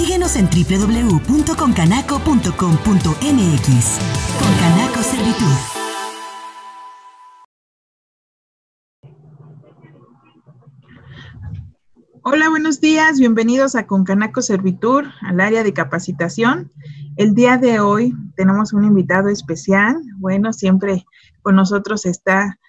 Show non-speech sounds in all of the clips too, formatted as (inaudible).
Síguenos en www.concanaco.com.mx. Concanaco Servitur Hola, buenos días. Bienvenidos a Concanaco Servitur, al área de capacitación. El día de hoy tenemos un invitado especial. Bueno, siempre con nosotros está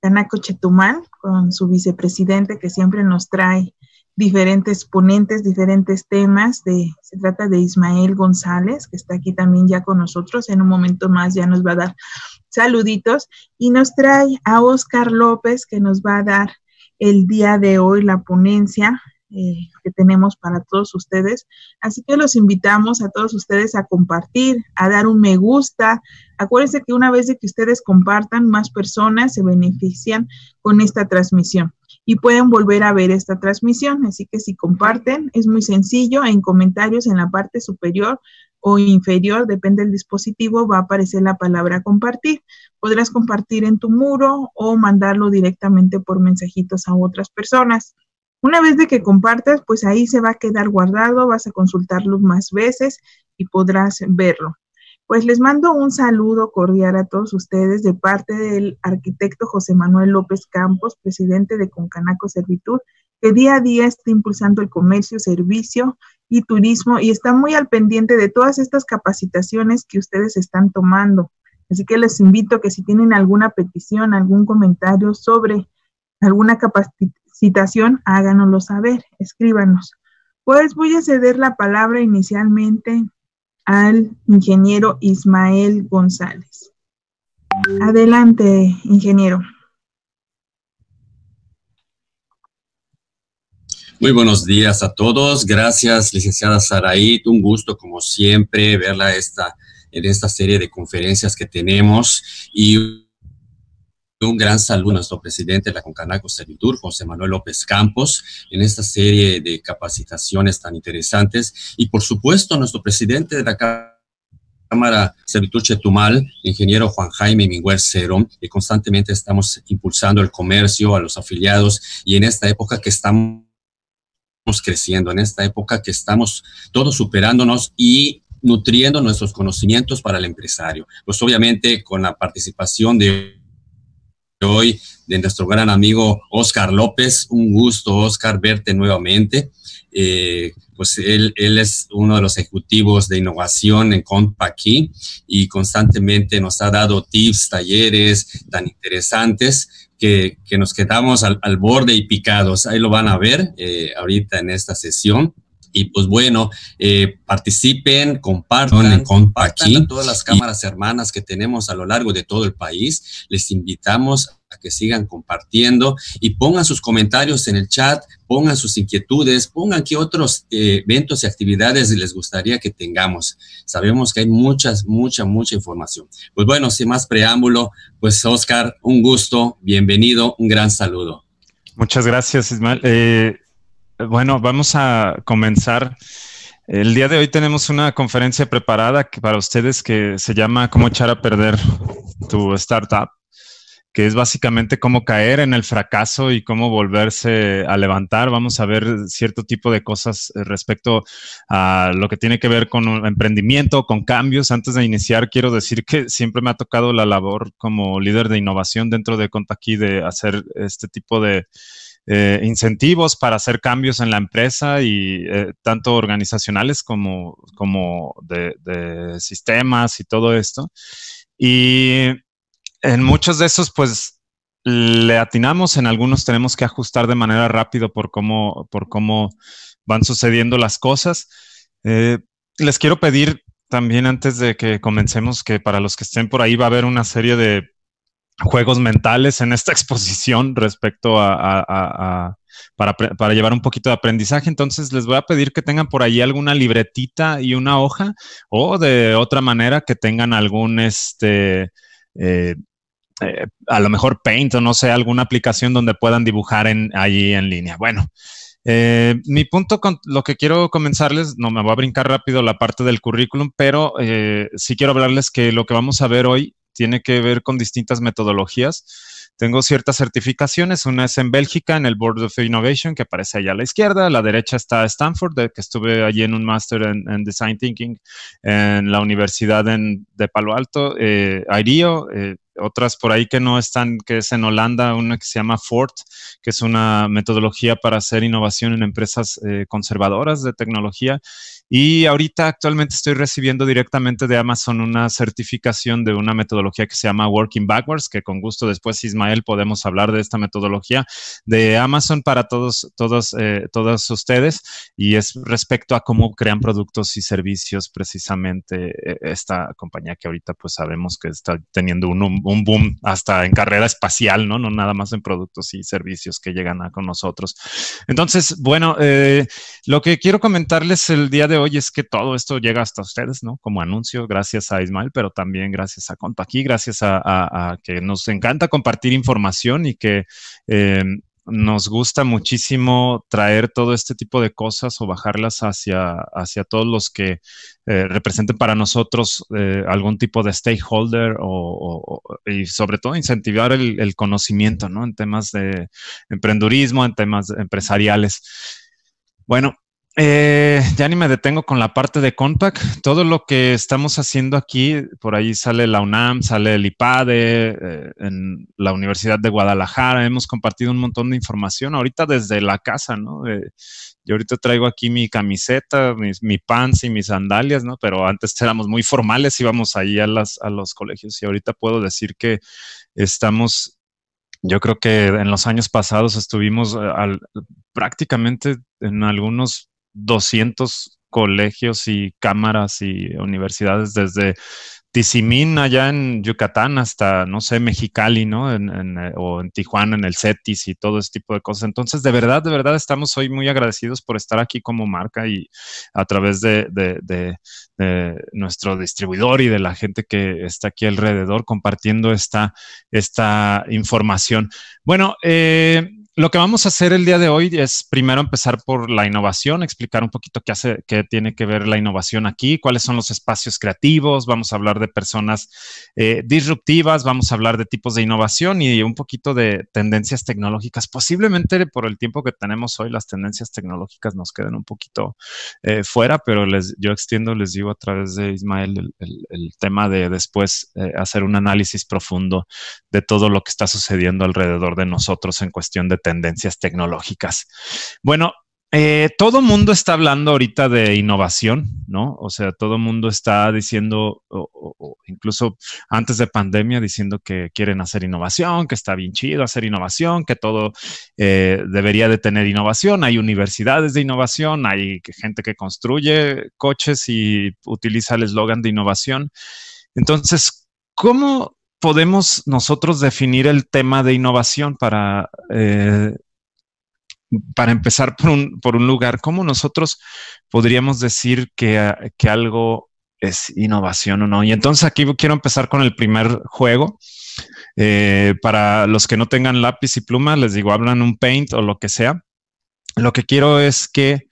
Canaco Chetumal, con su vicepresidente que siempre nos trae diferentes ponentes, diferentes temas. De, se trata de Ismael González, que está aquí también ya con nosotros. En un momento más ya nos va a dar saluditos. Y nos trae a Oscar López, que nos va a dar el día de hoy la ponencia eh, que tenemos para todos ustedes. Así que los invitamos a todos ustedes a compartir, a dar un me gusta. Acuérdense que una vez que ustedes compartan, más personas se benefician con esta transmisión y pueden volver a ver esta transmisión. Así que si comparten, es muy sencillo, en comentarios en la parte superior o inferior, depende del dispositivo, va a aparecer la palabra compartir. Podrás compartir en tu muro o mandarlo directamente por mensajitos a otras personas. Una vez de que compartas, pues ahí se va a quedar guardado, vas a consultarlo más veces y podrás verlo. Pues les mando un saludo cordial a todos ustedes de parte del arquitecto José Manuel López Campos, presidente de Concanaco Servitud, que día a día está impulsando el comercio, servicio y turismo y está muy al pendiente de todas estas capacitaciones que ustedes están tomando. Así que les invito que si tienen alguna petición, algún comentario sobre alguna capacitación, háganoslo saber, escríbanos. Pues voy a ceder la palabra inicialmente al ingeniero Ismael González. Adelante, ingeniero. Muy buenos días a todos. Gracias, licenciada Saraí. Un gusto, como siempre, verla esta, en esta serie de conferencias que tenemos. Y un gran saludo a nuestro presidente de la Concanaco Servitur, José Manuel López Campos, en esta serie de capacitaciones tan interesantes. Y por supuesto, nuestro presidente de la Cámara Servitur Chetumal, ingeniero Juan Jaime Minguer Cero que constantemente estamos impulsando el comercio a los afiliados y en esta época que estamos creciendo, en esta época que estamos todos superándonos y nutriendo nuestros conocimientos para el empresario. Pues obviamente con la participación de hoy de nuestro gran amigo Oscar López. Un gusto, Oscar, verte nuevamente. Eh, pues él, es uno de los ejecutivos de innovación en CompaQui y constantemente nos ha dado tips, talleres tan interesantes que, nos quedamos al, borde y picados. Ahí lo van a ver eh, ahorita en esta sesión. Y pues bueno, eh, participen, compartan, compartan a todas las cámaras hermanas que tenemos a lo largo de todo el país. Les invitamos a que sigan compartiendo y pongan sus comentarios en el chat, pongan sus inquietudes, pongan qué otros eh, eventos y actividades les gustaría que tengamos. Sabemos que hay muchas, mucha, mucha información. Pues bueno, sin más preámbulo, pues Oscar, un gusto, bienvenido, un gran saludo. Muchas gracias, Ismael. Eh, bueno, vamos a comenzar. El día de hoy tenemos una conferencia preparada para ustedes que se llama Cómo echar a perder tu startup, que es básicamente cómo caer en el fracaso y cómo volverse a levantar. Vamos a ver cierto tipo de cosas eh, respecto a lo que tiene que ver con emprendimiento, con cambios. Antes de iniciar, quiero decir que siempre me ha tocado la labor como líder de innovación dentro de ContaQui de hacer este tipo de eh, incentivos para hacer cambios en la empresa y eh, tanto organizacionales como, como de, sistemas y todo esto. Y en muchos de esos, pues le atinamos, en algunos tenemos que ajustar de manera rápida por cómo, por cómo van sucediendo las cosas. Eh, les quiero pedir también antes de que comencemos que para los que estén por ahí va a haber una serie de juegos mentales en esta (laughs) exposición respecto a, para, llevar un poquito de aprendizaje. Entonces les voy a pedir que tengan por ahí alguna libretita y una hoja o de otra manera que tengan algún, este, eh, eh, a lo mejor Paint o no sé, alguna aplicación donde puedan dibujar en, allí en línea. Bueno. Eh, mi punto con lo que quiero comenzarles, no me voy a brincar rápido la parte del currículum, pero sí quiero hablarles que lo que vamos a ver hoy tiene que ver con distintas metodologías. Tengo ciertas certificaciones, una es en Bélgica, en el Board of Innovation, que aparece allá a la izquierda, a la derecha está Stanford, que estuve allí en un máster en, Design Thinking en la Universidad de Palo Alto, eh, IRIO, eh, otras por ahí que no están, que es en Holanda, una que se llama Ford, que es una metodología para hacer innovación en empresas eh, conservadoras de tecnología. Y ahorita actualmente estoy recibiendo directamente de Amazon una certificación de una metodología que se llama Working Backwards, que con gusto después, Ismael, podemos hablar de esta metodología de Amazon para todos, todos, eh, todos ustedes. Y es respecto a cómo crean productos y servicios precisamente eh, esta compañía que ahorita pues sabemos que está teniendo un, un boom hasta en carrera espacial, ¿no? No nada más en productos y servicios que llegan a con nosotros. Entonces, bueno, eh, lo que quiero comentarles el día de hoy es que todo esto llega hasta ustedes, ¿no? Como anuncio, gracias a Ismael, pero también gracias a Conto aquí, gracias a, que nos encanta compartir información y que eh, nos gusta muchísimo traer todo este tipo de cosas o bajarlas hacia, hacia todos los que eh, representen para nosotros eh, algún tipo de stakeholder y sobre todo incentivar el, conocimiento ¿no? en temas de emprendurismo, en temas empresariales. Bueno, eh, ya ni me detengo con la parte de Compact. Todo lo que estamos haciendo aquí, por ahí sale la UNAM, sale el IPADE, eh, en la Universidad de Guadalajara, hemos compartido un montón de información ahorita desde la casa, ¿no? Eh, yo ahorita traigo aquí mi camiseta, mis, mi pants y mis sandalias, ¿no? Pero antes éramos muy formales, íbamos ahí a, las, a los colegios y ahorita puedo decir que estamos... Yo creo que en los años pasados estuvimos eh, al, prácticamente en algunos 200 colegios y cámaras y universidades desde Tizimín allá en Yucatán hasta, no sé, Mexicali, ¿no? Eh, o en Tijuana, en el CETIS y todo ese tipo de cosas. Entonces, de verdad, de verdad, estamos hoy muy agradecidos por estar aquí como marca y a través de, nuestro distribuidor y de la gente que está aquí alrededor compartiendo esta, esta información. Bueno, eh, lo que vamos a hacer el día de hoy es primero empezar por la innovación, explicar un poquito qué hace, qué tiene que ver la innovación aquí, cuáles son los espacios creativos, vamos a hablar de personas eh, disruptivas, vamos a hablar de tipos de innovación y un poquito de tendencias tecnológicas. Posiblemente por el tiempo que tenemos hoy, las tendencias tecnológicas nos queden un poquito eh, fuera, pero les, yo extiendo, les digo a través de Ismael el, tema de después eh, hacer un análisis profundo de todo lo que está sucediendo alrededor de nosotros en cuestión de tendencias tecnológicas. Bueno, todo eh, todo mundo está hablando ahorita de innovación, ¿no? O sea, todo mundo está diciendo, o, incluso antes de pandemia, diciendo que quieren hacer innovación, que está bien chido hacer innovación, que todo eh, debería de tener innovación. Hay universidades de innovación, hay gente que construye coches y utiliza el eslogan de innovación. Entonces, ¿cómo, podemos nosotros definir el tema de innovación para, eh, para empezar por un, por un, lugar? ¿Cómo nosotros podríamos decir que, algo es innovación o no? Y entonces aquí quiero empezar con el primer juego. Eh, para los que no tengan lápiz y pluma, les digo, hablan un paint o lo que sea. Lo que quiero es que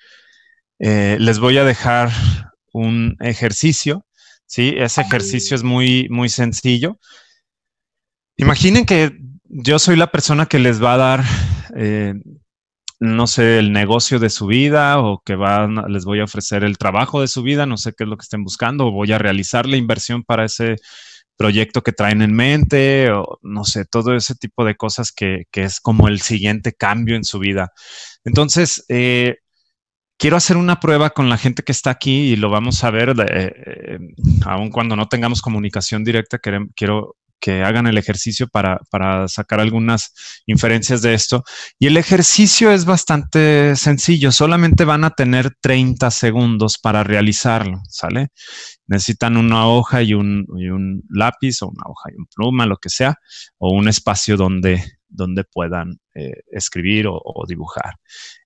eh, les voy a dejar un ejercicio. Sí, ese ejercicio es muy, muy sencillo. Imaginen que yo soy la persona que les va a dar, eh, no sé, el negocio de su vida o que les voy a ofrecer el trabajo de su vida, no sé qué es lo que estén buscando, o voy a realizar la inversión para ese proyecto que traen en mente, o no sé, todo ese tipo de cosas que, es como el siguiente cambio en su vida. Entonces, eh, quiero hacer una prueba con la gente que está aquí y lo vamos a ver, aún eh, aun cuando no tengamos comunicación directa, quiero que hagan el ejercicio para, sacar algunas inferencias de esto. Y el ejercicio es bastante sencillo, solamente van a tener 30 segundos para realizarlo, ¿sale? Necesitan una hoja y un, y un lápiz o una hoja y un pluma, lo que sea, o un espacio donde donde puedan eh, escribir o, dibujar.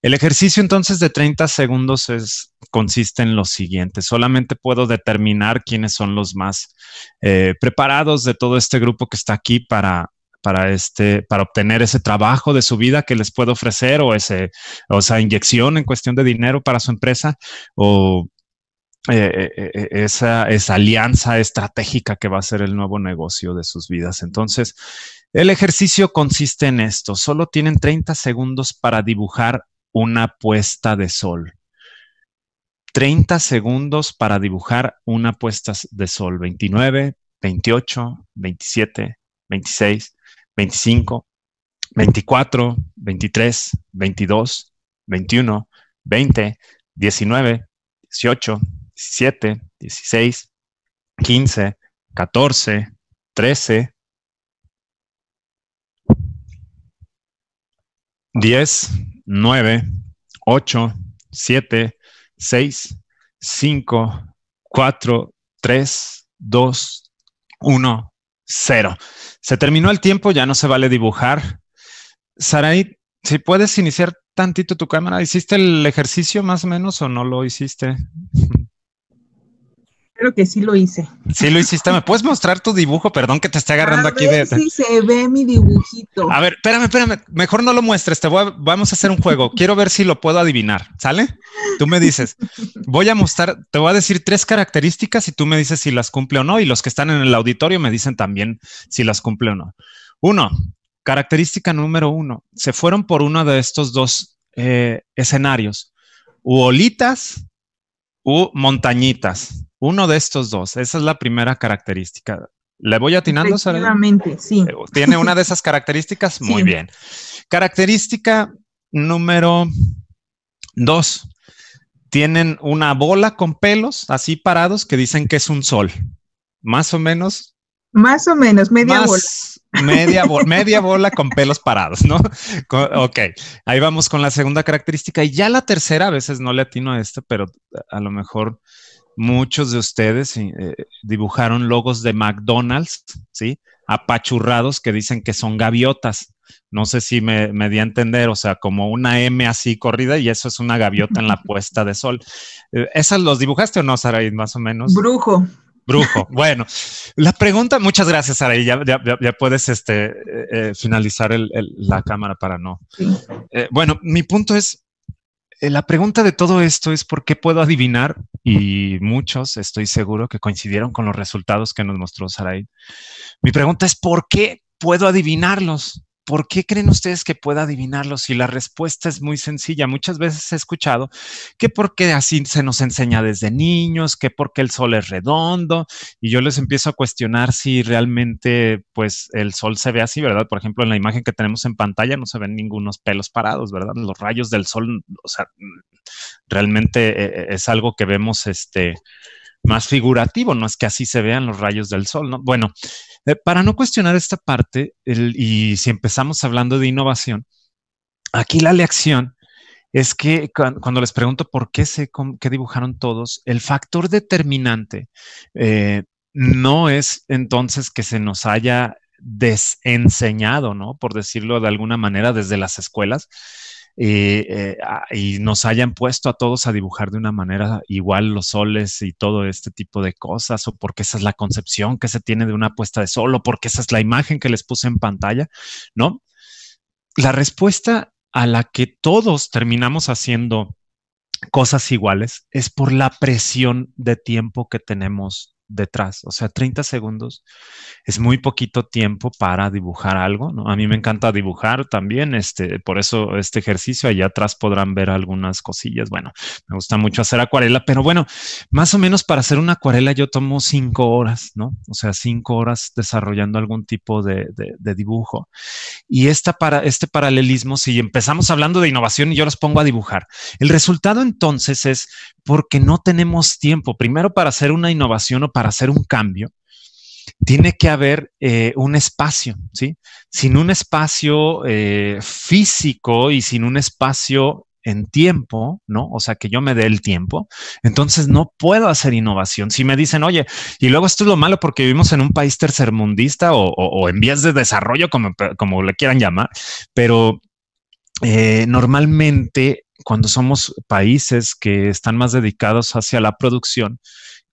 El ejercicio entonces de 30 segundos es, consiste en lo siguiente. Solamente puedo determinar quiénes son los más eh, preparados de todo este grupo que está aquí para, para, este, para obtener ese trabajo de su vida que les puedo ofrecer o, ese, o esa inyección en cuestión de dinero para su empresa o eh, esa, esa alianza estratégica que va a ser el nuevo negocio de sus vidas. Entonces, el ejercicio consiste en esto. Solo tienen 30 segundos para dibujar una puesta de sol. 30 segundos para dibujar una puesta de sol. 29, 28, 27, 26, 25, 24, 23, 22, 21, 20, 19, 18, 17, 16, 15, 14, 13, 10, 9, 8, 7, 6, 5, 4, 3, 2, 1, 0. Se terminó el tiempo, ya no se vale dibujar. Sarai, si puedes iniciar tantito tu cámara, ¿hiciste el ejercicio más o menos o no lo hiciste? Creo que sí lo hice. Sí lo hiciste. ¿Me puedes mostrar tu dibujo? Perdón que te esté agarrando aquí de. Sí, se ve mi dibujito. A ver, espérame, espérame. Mejor no lo muestres. Te voy Vamos a hacer un juego. Quiero ver si lo puedo adivinar. ¿Sale? Tú me dices, voy a mostrar, te voy a decir tres características y tú me dices si las cumple o no. Y los que están en el auditorio me dicen también si las cumple o no. Uno, característica número uno. Se fueron por uno de estos dos eh, escenarios. U olitas u montañitas. Uno de estos dos, esa es la primera característica. ¿Le voy atinando, Sara? sí. Eh, ¿Tiene una de esas características? (laughs) Muy bien. Característica número dos. Tienen una bola con pelos así parados que dicen que es un sol. Más o menos. Más o menos, media bola. (laughs) Media, media (laughs) bola con pelos parados, ¿no? ok, ahí vamos con la segunda característica. Y ya la tercera, a veces no le atino a esta, pero a lo mejor muchos de ustedes eh, dibujaron logos de McDonald's, ¿sí? Apachurrados que dicen que son gaviotas. No sé si me, di a entender, o sea, como una M así corrida y eso es una gaviota en la (laughs) puesta de sol. Eh, ¿Esas los dibujaste o no, Saraí, más o menos? Brujo. Brujo. (laughs) Bueno, la pregunta, muchas gracias, Saraí. Ya, ya, puedes este, eh, finalizar la cámara para no. bueno, mi punto es, eh, la pregunta de todo esto es por qué puedo adivinar, y muchos estoy seguro que coincidieron con los resultados que nos mostró Saray. Mi pregunta es por qué puedo adivinarlos. ¿por qué creen ustedes que pueda adivinarlo? Si la respuesta es muy sencilla, muchas veces he escuchado que porque así se nos enseña desde niños, que porque el sol es redondo, y yo les empiezo a cuestionar si realmente pues el sol se ve así, ¿verdad? Por ejemplo, en la imagen que tenemos en pantalla no se ven ningunos pelos parados, ¿verdad? Los rayos del sol, o sea, mm, realmente eh, eh, es algo que vemos este más figurativo, no es que así se vean los rayos del sol, ¿no? Bueno, eh, para no cuestionar esta parte, y si empezamos hablando de innovación, aquí la lección es que cuando les pregunto por qué se qué dibujaron todos, el factor determinante eh, no es entonces que se nos haya desenseñado, ¿no? Por decirlo de alguna manera, desde las escuelas, eh, y nos hayan puesto a todos a dibujar de una manera igual los soles y todo este tipo de cosas, o porque esa es la concepción que se tiene de una puesta de sol, o porque esa es la imagen que les puse en pantalla, ¿no? La respuesta a la que todos terminamos haciendo cosas iguales es por la presión de tiempo que tenemos detrás. O sea, 30 segundos es muy poquito tiempo para dibujar algo, ¿no? A mí me encanta dibujar también, este, por eso este ejercicio, allá atrás podrán ver algunas cosillas. Bueno, me gusta mucho hacer acuarela, pero bueno, más o menos para hacer una acuarela yo tomo cinco horas, ¿no? O sea, cinco horas desarrollando algún tipo de, de dibujo. Y esta para, este paralelismo, si empezamos hablando de innovación y yo los pongo a dibujar, el resultado entonces es porque no tenemos tiempo, primero para hacer una innovación o para para hacer un cambio, tiene que haber eh, un espacio, ¿sí? Sin un espacio eh, físico y sin un espacio en tiempo, ¿no? O sea, que yo me dé el tiempo, entonces no puedo hacer innovación. Si me dicen, oye, y luego esto es lo malo porque vivimos en un país tercermundista o, en vías de desarrollo, como, le quieran llamar, pero eh, normalmente cuando somos países que están más dedicados hacia la producción,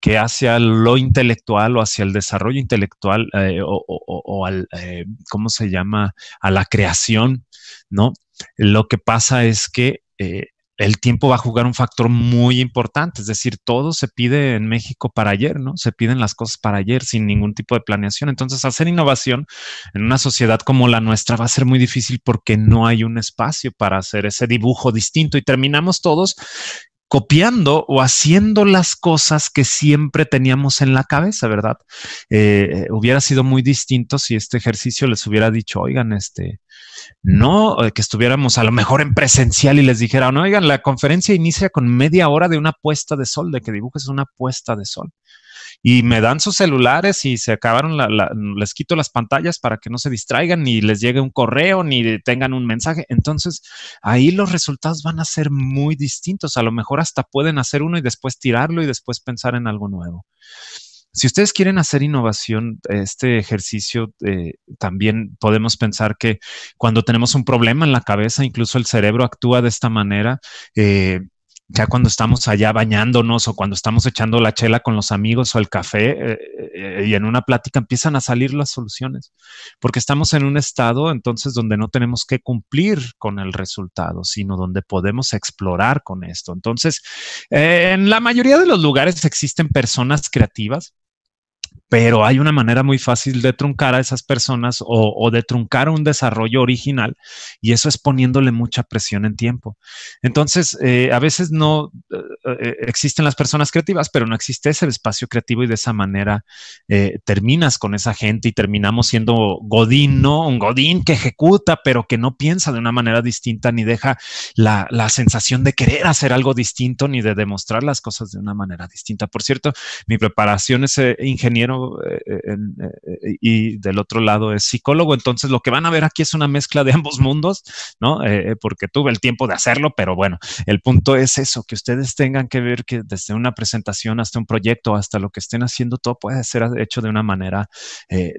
que hacia lo intelectual o hacia el desarrollo intelectual eh, o, al, eh, ¿cómo se llama?, a la creación, ¿no? Lo que pasa es que eh, el tiempo va a jugar un factor muy importante, es decir, todo se pide en México para ayer, ¿no? Se piden las cosas para ayer sin ningún tipo de planeación. Entonces, hacer innovación en una sociedad como la nuestra va a ser muy difícil porque no hay un espacio para hacer ese dibujo distinto y terminamos todos copiando o haciendo las cosas que siempre teníamos en la cabeza, ¿verdad? Eh, eh, hubiera sido muy distinto si este ejercicio les hubiera dicho, oigan, este, no, eh, que estuviéramos a lo mejor en presencial y les dijera, no, oigan, la conferencia inicia con media hora de una puesta de sol, de que dibujes una puesta de sol y me dan sus celulares y se acabaron, les quito las pantallas para que no se distraigan, ni les llegue un correo, ni tengan un mensaje. Entonces, ahí los resultados van a ser muy distintos. A lo mejor hasta pueden hacer uno y después tirarlo y después pensar en algo nuevo. Si ustedes quieren hacer innovación, este ejercicio eh, también podemos pensar que cuando tenemos un problema en la cabeza, incluso el cerebro actúa de esta manera. Eh, ya cuando estamos allá bañándonos o cuando estamos echando la chela con los amigos o el café eh, eh, y en una plática empiezan a salir las soluciones, porque estamos en un estado entonces donde no tenemos que cumplir con el resultado, sino donde podemos explorar con esto. Entonces, en la mayoría de los lugares existen personas creativas pero hay una manera muy fácil de truncar a esas personas o, de truncar un desarrollo original y eso es poniéndole mucha presión en tiempo. Entonces, eh, a veces no eh, eh, existen las personas creativas, pero no existe ese espacio creativo y de esa manera terminas con esa gente y terminamos siendo Godín, ¿no? Un Godín que ejecuta, pero que no piensa de una manera distinta ni deja la, la sensación de querer hacer algo distinto ni de demostrar las cosas de una manera distinta. Por cierto, mi preparación es ingeniería eh, eh, eh, y del otro lado es psicólogo. Entonces, lo que van a ver aquí es una mezcla de ambos mundos, ¿no? porque tuve el tiempo de hacerlo, pero bueno, el punto es eso, que ustedes tengan que ver que desde una presentación hasta un proyecto, hasta lo que estén haciendo, todo puede ser hecho de una manera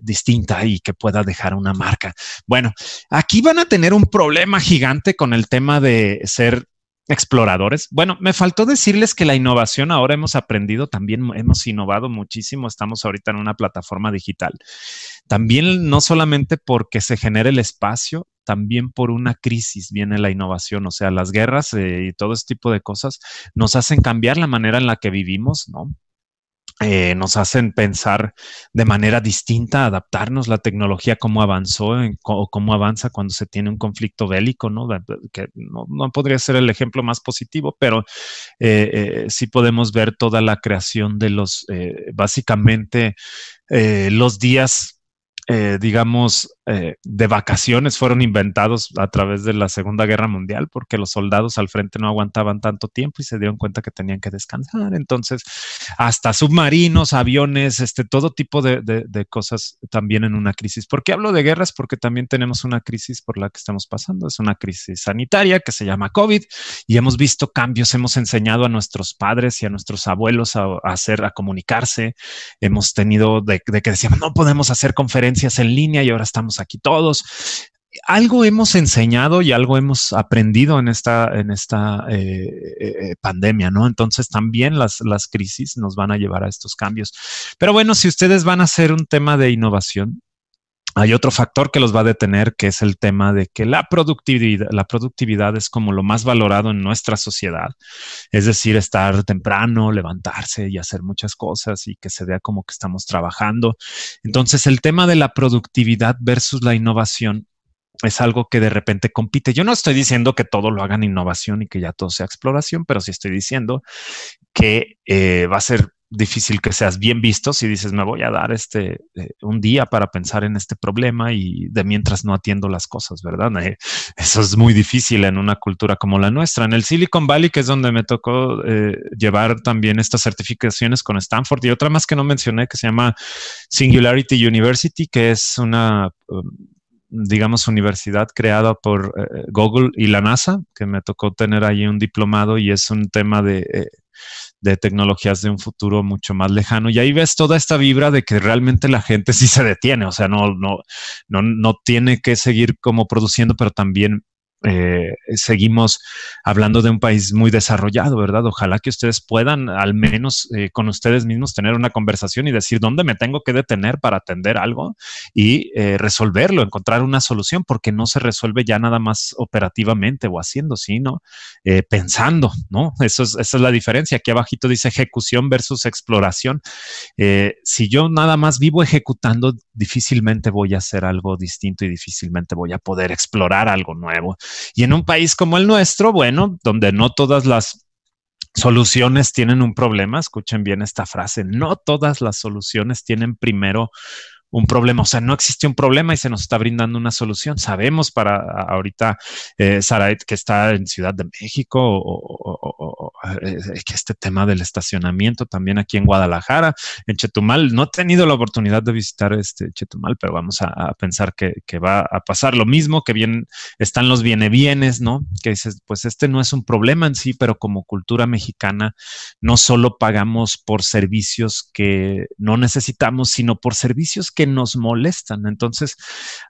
distinta y que pueda dejar una marca. Bueno, aquí van a tener un problema gigante con el tema de ser exploradores. Bueno, me faltó decirles que la innovación ahora hemos aprendido, también hemos innovado muchísimo, estamos ahorita en una plataforma digital. También no solamente porque se genere el espacio, también por una crisis viene la innovación, o sea, las guerras eh, y todo este tipo de cosas nos hacen cambiar la manera en la que vivimos, ¿no? Eh, nos hacen pensar de manera distinta, adaptarnos la tecnología, cómo avanzó o cómo avanza cuando se tiene un conflicto bélico, ¿no? Que no, podría ser el ejemplo más positivo, pero eh, eh, sí podemos ver toda la creación de los, básicamente, los días, digamos, eh, de vacaciones fueron inventados a través de la Segunda Guerra Mundial porque los soldados al frente no aguantaban tanto tiempo y se dieron cuenta que tenían que descansar. Entonces, hasta submarinos, aviones, este, todo tipo de, cosas también en una crisis. ¿Por qué hablo de guerras? Porque también tenemos una crisis por la que estamos pasando. Es una crisis sanitaria que se llama COVID y hemos visto cambios, hemos enseñado a nuestros padres y a nuestros abuelos a, hacer, a comunicarse. Hemos tenido de que decíamos, no podemos hacer conferencias en línea y ahora estamos aquí todos. Algo hemos enseñado y algo hemos aprendido en esta, en esta eh, eh, eh, pandemia, ¿no? Entonces también las, las crisis nos van a llevar a estos cambios. Pero bueno, si ustedes van a hacer un tema de innovación, hay otro factor que los va a detener, que es el tema de que la productividad, la productividad es como lo más valorado en nuestra sociedad. Es decir, estar temprano, levantarse y hacer muchas cosas y que se vea como que estamos trabajando. Entonces, el tema de la productividad versus la innovación es algo que de repente compite. Yo no estoy diciendo que todo lo hagan innovación y que ya todo sea exploración, pero sí estoy diciendo que eh, va a ser difícil que seas bien visto si dices, me voy a dar este, eh, un día para pensar en este problema y de mientras no atiendo las cosas, ¿verdad? Eh, eso es muy difícil en una cultura como la nuestra. En el Silicon Valley, que es donde me tocó eh, llevar también estas certificaciones con Stanford y otra más que no mencioné, que se llama Singularity University, que es una... Um, digamos, universidad creada por Google y la NASA, que me tocó tener ahí un diplomado y es un tema de de tecnologías de un futuro mucho más lejano. Y ahí ves toda esta vibra de que realmente la gente sí se detiene, o sea, no, no, no, no tiene que seguir como produciendo, pero también eh, seguimos hablando de un país muy desarrollado, ¿verdad? Ojalá que ustedes puedan al menos eh, con ustedes mismos tener una conversación y decir dónde me tengo que detener para atender algo y eh, resolverlo, encontrar una solución, porque no se resuelve ya nada más operativamente o haciendo, sino pensando, ¿no? esa es la diferencia. Aquí abajito dice ejecución versus exploración. si yo nada más vivo ejecutando, difícilmente voy a hacer algo distinto y difícilmente voy a poder explorar algo nuevo. Y en un país como el nuestro, bueno, donde no todas las soluciones tienen un problema, escuchen bien esta frase, no todas las soluciones tienen primero un problema. O sea, no existe un problema y se nos está brindando una solución. Sabemos para ahorita, eh, que está en Ciudad de México, o, eh, eh, que este tema del estacionamiento también aquí en Guadalajara, en Chetumal. No he tenido la oportunidad de visitar este Chetumal, pero vamos a, pensar que, va a pasar lo mismo, que bien están los bienes bienes, ¿no? Que dices, pues este no es un problema en sí, pero como cultura mexicana, no solo pagamos por servicios que no necesitamos, sino por servicios que que nos molestan. Entonces,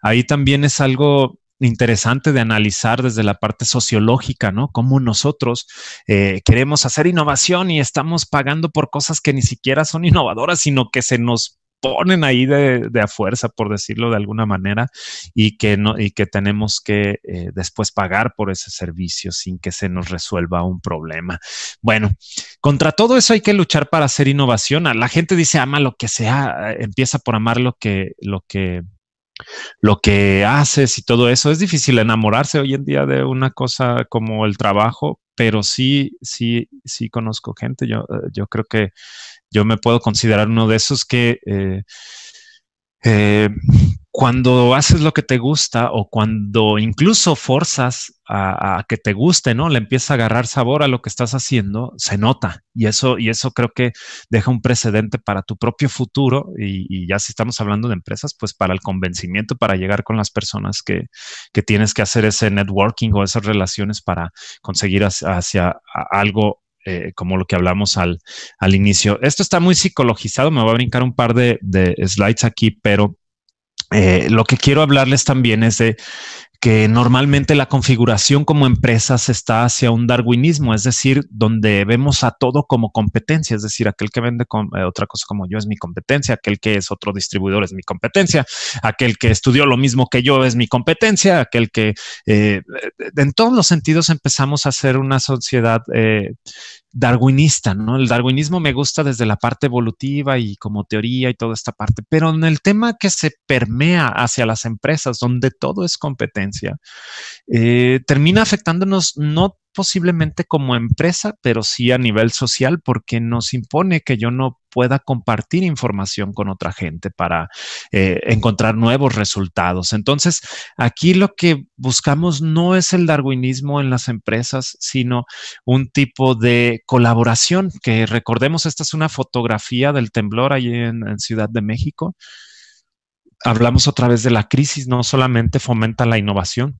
ahí también es algo interesante de analizar desde la parte sociológica, ¿no? Cómo nosotros eh, queremos hacer innovación y estamos pagando por cosas que ni siquiera son innovadoras, sino que se nos ponen ahí de, a fuerza, por decirlo de alguna manera, y que, no, y que tenemos que eh, después pagar por ese servicio sin que se nos resuelva un problema. Bueno, contra todo eso hay que luchar para hacer innovación. La gente dice ama lo que sea, eh, empieza por amar lo que, lo que lo que haces y todo eso. Es difícil enamorarse hoy en día de una cosa como el trabajo, pero sí, sí, sí conozco gente. Yo, eh, yo creo que yo me puedo considerar uno de esos que... Eh, eh, cuando haces lo que te gusta o cuando incluso forzas a, que te guste, ¿no? Le empieza a agarrar sabor a lo que estás haciendo, se nota. Y eso, y eso creo que deja un precedente para tu propio futuro. Y, ya si estamos hablando de empresas, pues para el convencimiento, para llegar con las personas que, que tienes que hacer ese networking o esas relaciones para conseguir hacia algo eh, como lo que hablamos al, al, inicio. Esto está muy psicologizado, me voy a brincar un par de, slides aquí, pero eh, lo que quiero hablarles también es de que normalmente la configuración como empresas está hacia un darwinismo, es decir, donde vemos a todo como competencia, es decir, aquel que vende eh, otra cosa como yo es mi competencia, aquel que es otro distribuidor es mi competencia, aquel que estudió lo mismo que yo es mi competencia, aquel que eh, en todos los sentidos empezamos a ser una sociedad eh, darwinista, ¿no? El darwinismo me gusta desde la parte evolutiva y como teoría y toda esta parte, pero en el tema que se permea hacia las empresas, donde todo es competencia, eh, termina afectándonos no posiblemente como empresa, pero sí a nivel social, porque nos impone que yo no pueda compartir información con otra gente para eh, encontrar nuevos resultados. Entonces, aquí lo que buscamos no es el darwinismo en las empresas, sino un tipo de colaboración, que recordemos, esta es una fotografía del temblor allí en Ciudad de México. Hablamos otra vez de la crisis, no solamente fomenta la innovación,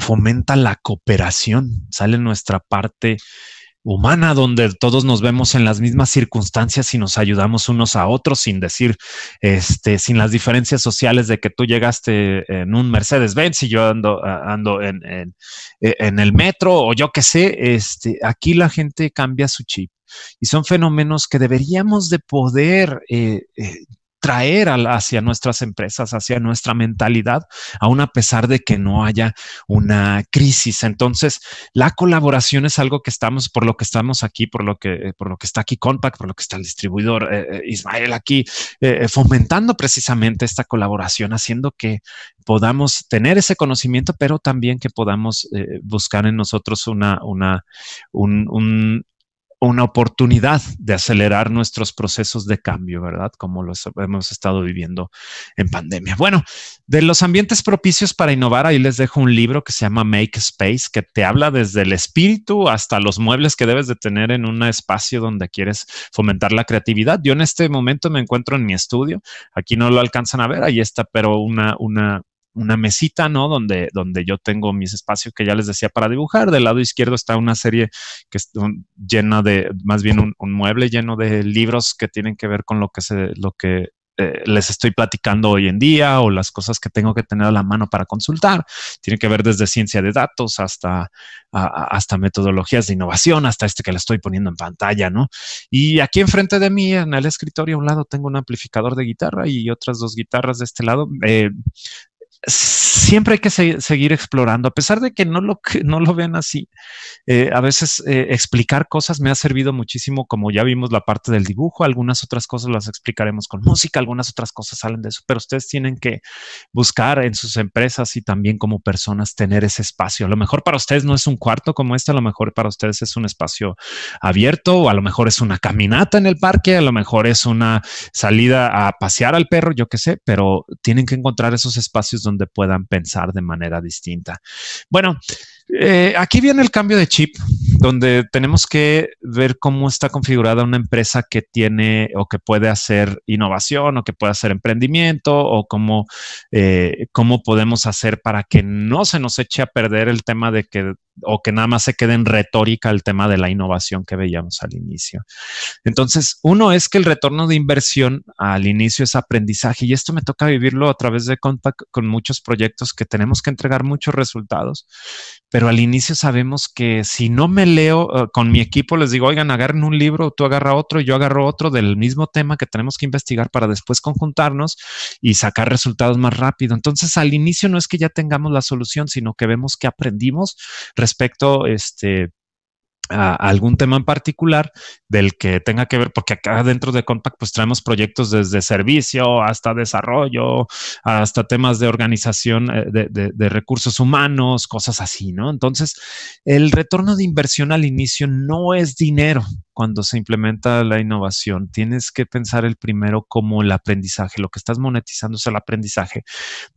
fomenta la cooperación, sale nuestra parte humana donde todos nos vemos en las mismas circunstancias y nos ayudamos unos a otros sin decir, este, sin las diferencias sociales de que tú llegaste en un Mercedes Benz y yo ando, ando en, el metro o yo qué sé, este, aquí la gente cambia su chip y son fenómenos que deberíamos de poder eh, eh, traer hacia nuestras empresas, hacia nuestra mentalidad, aun a pesar de que no haya una crisis. Entonces, la colaboración es algo que estamos, por lo que estamos aquí, por lo que, por lo que está aquí Compact, por lo que está el distribuidor eh, eh, Ismael aquí, eh, fomentando precisamente esta colaboración, haciendo que podamos tener ese conocimiento, pero también que podamos buscar en nosotros una, una, un, un una oportunidad de acelerar nuestros procesos de cambio, ¿verdad? Como los hemos estado viviendo en pandemia. Bueno, de los ambientes propicios para innovar, ahí les dejo un libro que se llama Make Space, que te habla desde el espíritu hasta los muebles que debes de tener en un espacio donde quieres fomentar la creatividad. Yo en este momento me encuentro en mi estudio, aquí no lo alcanzan a ver, ahí está, pero una, una, una mesita, ¿no? Donde, donde yo tengo mis espacios que ya les decía para dibujar. Del lado izquierdo está una serie que es llena de, más bien un, mueble lleno de libros que tienen que ver con lo que se, lo que eh, les estoy platicando hoy en día o las cosas que tengo que tener a la mano para consultar. Tiene que ver desde ciencia de datos hasta, hasta metodologías de innovación, hasta este que le estoy poniendo en pantalla, ¿no? Y aquí enfrente de mí, en el escritorio, a un lado tengo un amplificador de guitarra y otras dos guitarras de este lado. Eh, siempre hay que seguir explorando, a pesar de que no lo, no lo vean así. Eh, a veces eh, explicar cosas me ha servido muchísimo, como ya vimos la parte del dibujo, algunas otras cosas las explicaremos con música, algunas otras cosas salen de eso, pero ustedes tienen que buscar en sus empresas y también como personas tener ese espacio. A lo mejor para ustedes no es un cuarto como este, a lo mejor para ustedes es un espacio abierto, o a lo mejor es una caminata en el parque, a lo mejor es una salida a pasear al perro, yo qué sé, pero tienen que encontrar esos espacios donde donde puedan pensar de manera distinta. Bueno, eh, aquí viene el cambio de chip, donde tenemos que ver cómo está configurada una empresa que tiene o que puede hacer innovación o que puede hacer emprendimiento o cómo, eh, cómo podemos hacer para que no se nos eche a perder el tema de que o que nada más se quede en retórica el tema de la innovación que veíamos al inicio. Entonces, uno es que el retorno de inversión al inicio es aprendizaje y esto me toca vivirlo a través de Contact con muchos proyectos que tenemos que entregar muchos resultados, pero al inicio sabemos que si no me leo eh, con mi equipo, les digo, oigan, agarren un libro, tú agarra otro yo agarro otro del mismo tema que tenemos que investigar para después conjuntarnos y sacar resultados más rápido. Entonces, al inicio no es que ya tengamos la solución, sino que vemos que aprendimos respecto este, a algún tema en particular del que tenga que ver, porque acá dentro de Compact pues traemos proyectos desde servicio hasta desarrollo, hasta temas de organización eh, de, de recursos humanos, cosas así, ¿no? Entonces, el retorno de inversión al inicio no es dinero, cuando se implementa la innovación. Tienes que pensar el primero como el aprendizaje, lo que estás monetizando es el aprendizaje,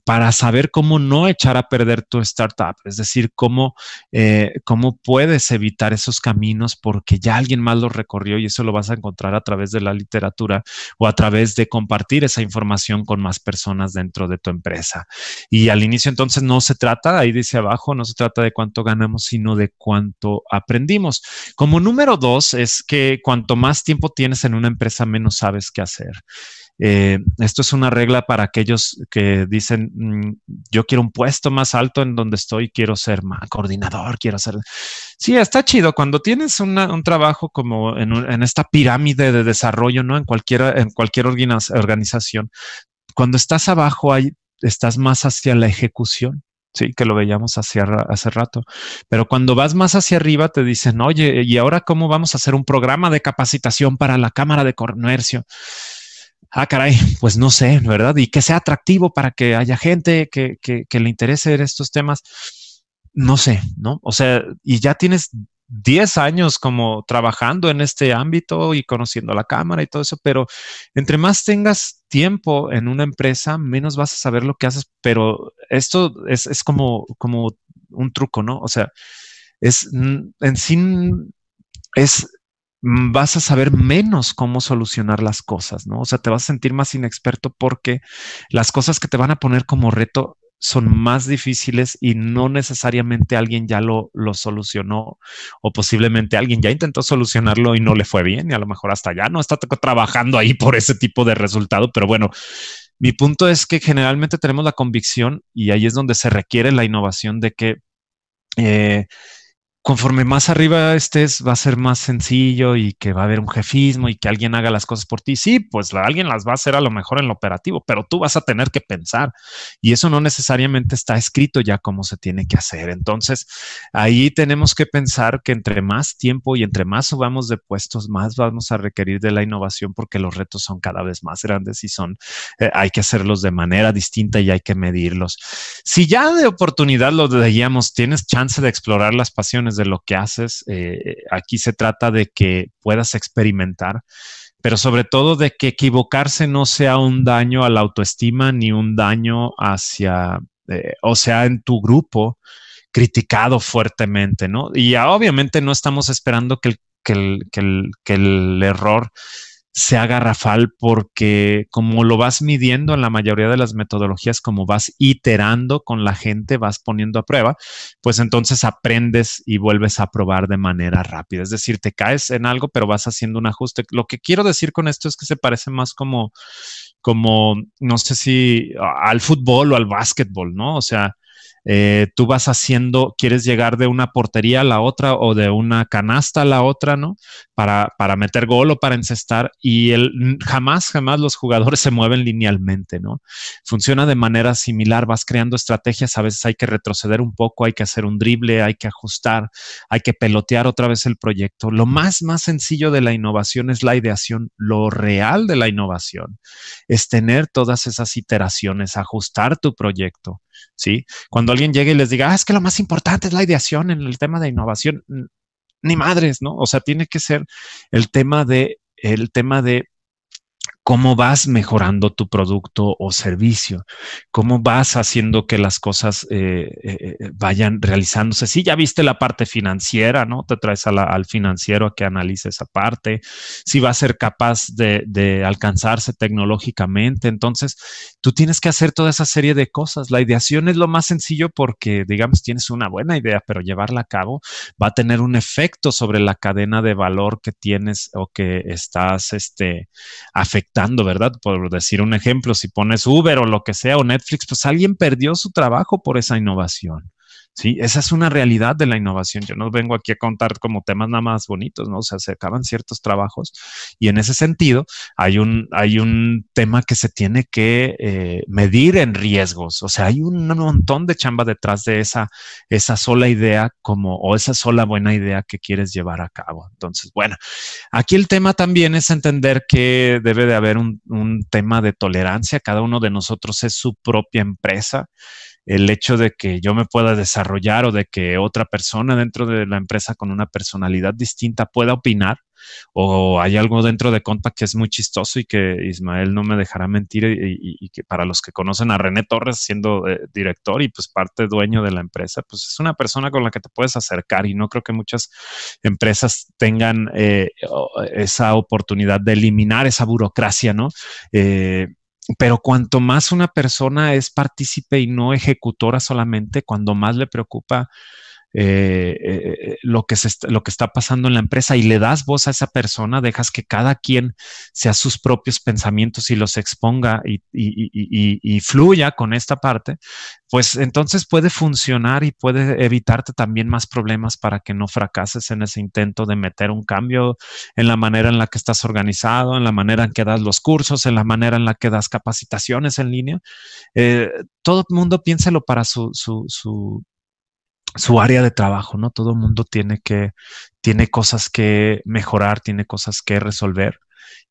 para saber cómo no echar a perder tu startup, es decir, cómo, eh, cómo puedes evitar esos caminos porque ya alguien más los recorrió y eso lo vas a encontrar a través de la literatura o a través de compartir esa información con más personas dentro de tu empresa. Y al inicio entonces no se trata, ahí dice abajo, no se trata de cuánto ganamos, sino de cuánto aprendimos. Como número dos es que cuanto más tiempo tienes en una empresa, menos sabes qué hacer. Eh, esto es una regla para aquellos que dicen, mm, yo quiero un puesto más alto en donde estoy, quiero ser más coordinador, quiero ser... Sí, está chido. Cuando tienes un trabajo como en, esta pirámide de desarrollo, ¿no? En, cualquiera, en cualquier organización, cuando estás abajo ahí estás más hacia la ejecución. Sí, que lo veíamos hacia, hace rato. Pero cuando vas más hacia arriba, te dicen, oye, ¿y ahora cómo vamos a hacer un programa de capacitación para la Cámara de Comercio? Ah, caray, pues no sé, ¿verdad? Y que sea atractivo para que haya gente que, que le interese estos temas no sé, ¿no? O sea, y ya tienes 10 años como trabajando en este ámbito y conociendo la cámara y todo eso, pero entre más tengas tiempo en una empresa, menos vas a saber lo que haces, pero esto es, como, como un truco, ¿no? O sea, es en sí es vas a saber menos cómo solucionar las cosas, ¿no? O sea, te vas a sentir más inexperto porque las cosas que te van a poner como reto son más difíciles y no necesariamente alguien ya lo, solucionó o posiblemente alguien ya intentó solucionarlo y no le fue bien y a lo mejor hasta ya no está trabajando ahí por ese tipo de resultado, pero bueno, mi punto es que generalmente tenemos la convicción y ahí es donde se requiere la innovación de que... Eh, conforme más arriba estés, va a ser más sencillo y que va a haber un jefismo y que alguien haga las cosas por ti. Sí, pues alguien las va a hacer a lo mejor en lo operativo, pero tú vas a tener que pensar y eso no necesariamente está escrito ya cómo se tiene que hacer. Entonces, ahí tenemos que pensar que entre más tiempo y entre más subamos de puestos, más vamos a requerir de la innovación porque los retos son cada vez más grandes y son, eh, hay que hacerlos de manera distinta y hay que medirlos. Si ya de oportunidad lo decíamos, tienes chance de explorar las pasiones de lo que haces. Eh, aquí se trata de que puedas experimentar, pero sobre todo de que equivocarse no sea un daño a la autoestima ni un daño hacia, eh, o sea, en tu grupo criticado fuertemente, ¿no? Y obviamente no estamos esperando que el que el, que el, error haga rafal porque como lo vas midiendo en la mayoría de las metodologías, como vas iterando con la gente, vas poniendo a prueba, pues entonces aprendes y vuelves a probar de manera rápida. Es decir, te caes en algo, pero vas haciendo un ajuste. Lo que quiero decir con esto es que se parece más como, como, no sé si al fútbol o al básquetbol, ¿no? O sea, eh, tú vas haciendo, quieres llegar de una portería a la otra o de una canasta a la otra, ¿no? Para, meter gol o para encestar y jamás, jamás los jugadores (laughs) se mueven linealmente, ¿no? Funciona de manera similar, vas creando estrategias, a veces hay que retroceder un poco, hay que hacer un drible, hay que ajustar, hay que pelotear otra vez el proyecto. Lo más, más sencillo de la innovación es la ideación, lo real de la innovación es tener todas esas iteraciones, ajustar tu proyecto, ¿sí? Cuando alguien llegue y les diga, ah, es que lo más importante es la ideación en el tema de innovación, ni madres, ¿no? O sea, tiene que ser el tema de, el tema de cómo vas mejorando tu producto o servicio, cómo vas haciendo que las cosas eh, eh, eh, vayan realizándose. Si ya viste la parte financiera, ¿no? Te traes al financiero a que analice esa parte, si va a ser capaz de, alcanzarse tecnológicamente. Entonces, tú tienes que hacer toda esa serie de cosas. La ideación es lo más sencillo porque, digamos, tienes una buena idea, pero llevarla a cabo va a tener un efecto sobre la cadena de valor que tienes o que estás este, afectando ¿verdad? Por decir un ejemplo, si pones Uber o lo que sea o Netflix, pues alguien perdió su trabajo por esa innovación. Sí, esa es una realidad de la innovación. Yo no vengo aquí a contar como temas nada más bonitos, ¿no? se acaban ciertos trabajos y en ese sentido hay un, hay un tema que se tiene que eh, medir en riesgos. O sea, hay un montón de chamba detrás de esa, esa sola idea como, o esa sola buena idea que quieres llevar a cabo. Entonces, bueno, aquí el tema también es entender que debe de haber un, un tema de tolerancia. Cada uno de nosotros es su propia empresa el hecho de que yo me pueda desarrollar o de que otra persona dentro de la empresa con una personalidad distinta pueda opinar. O hay algo dentro de contact que es muy chistoso y que Ismael no me dejará mentir y, que para los que conocen a René Torres siendo eh, director y pues parte dueño de la empresa, pues es una persona con la que te puedes acercar y no creo que muchas empresas tengan eh, esa oportunidad de eliminar esa burocracia, ¿no? Eh, pero cuanto más una persona es partícipe y no ejecutora solamente, cuando más le preocupa eh, eh, eh, lo, que está, lo que está pasando en la empresa y le das voz a esa persona, dejas que cada quien sea sus propios pensamientos y los exponga y, fluya con esta parte, pues entonces puede funcionar y puede evitarte también más problemas para que no fracases en ese intento de meter un cambio en la manera en la que estás organizado, en la manera en que das los cursos, en la manera en la que das capacitaciones en línea. todo el mundo piénselo para su su área de trabajo, ¿no? Todo el mundo tiene que, tiene cosas que mejorar, tiene cosas que resolver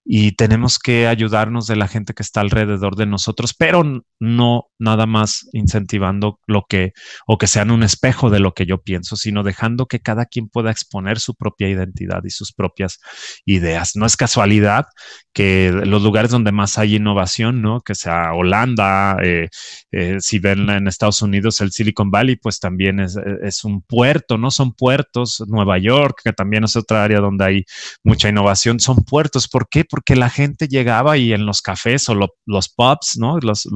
y tenemos que ayudarnos de la gente que está alrededor de nosotros, pero no nada más incentivando lo que o que sean un espejo de lo que yo pienso, sino dejando que cada quien pueda exponer su propia identidad y sus propias ideas. No es casualidad que los lugares donde más hay innovación, ¿no? Que sea Holanda, eh, eh, si ven en Estados Unidos el Silicon Valley, pues también es, es un puerto, ¿no? Son puertos, Nueva York, que también es otra área donde hay mucha innovación, son puertos porque ¿Por qué? Porque la gente llegaba y en los cafés o los pubs, ¿no? Los,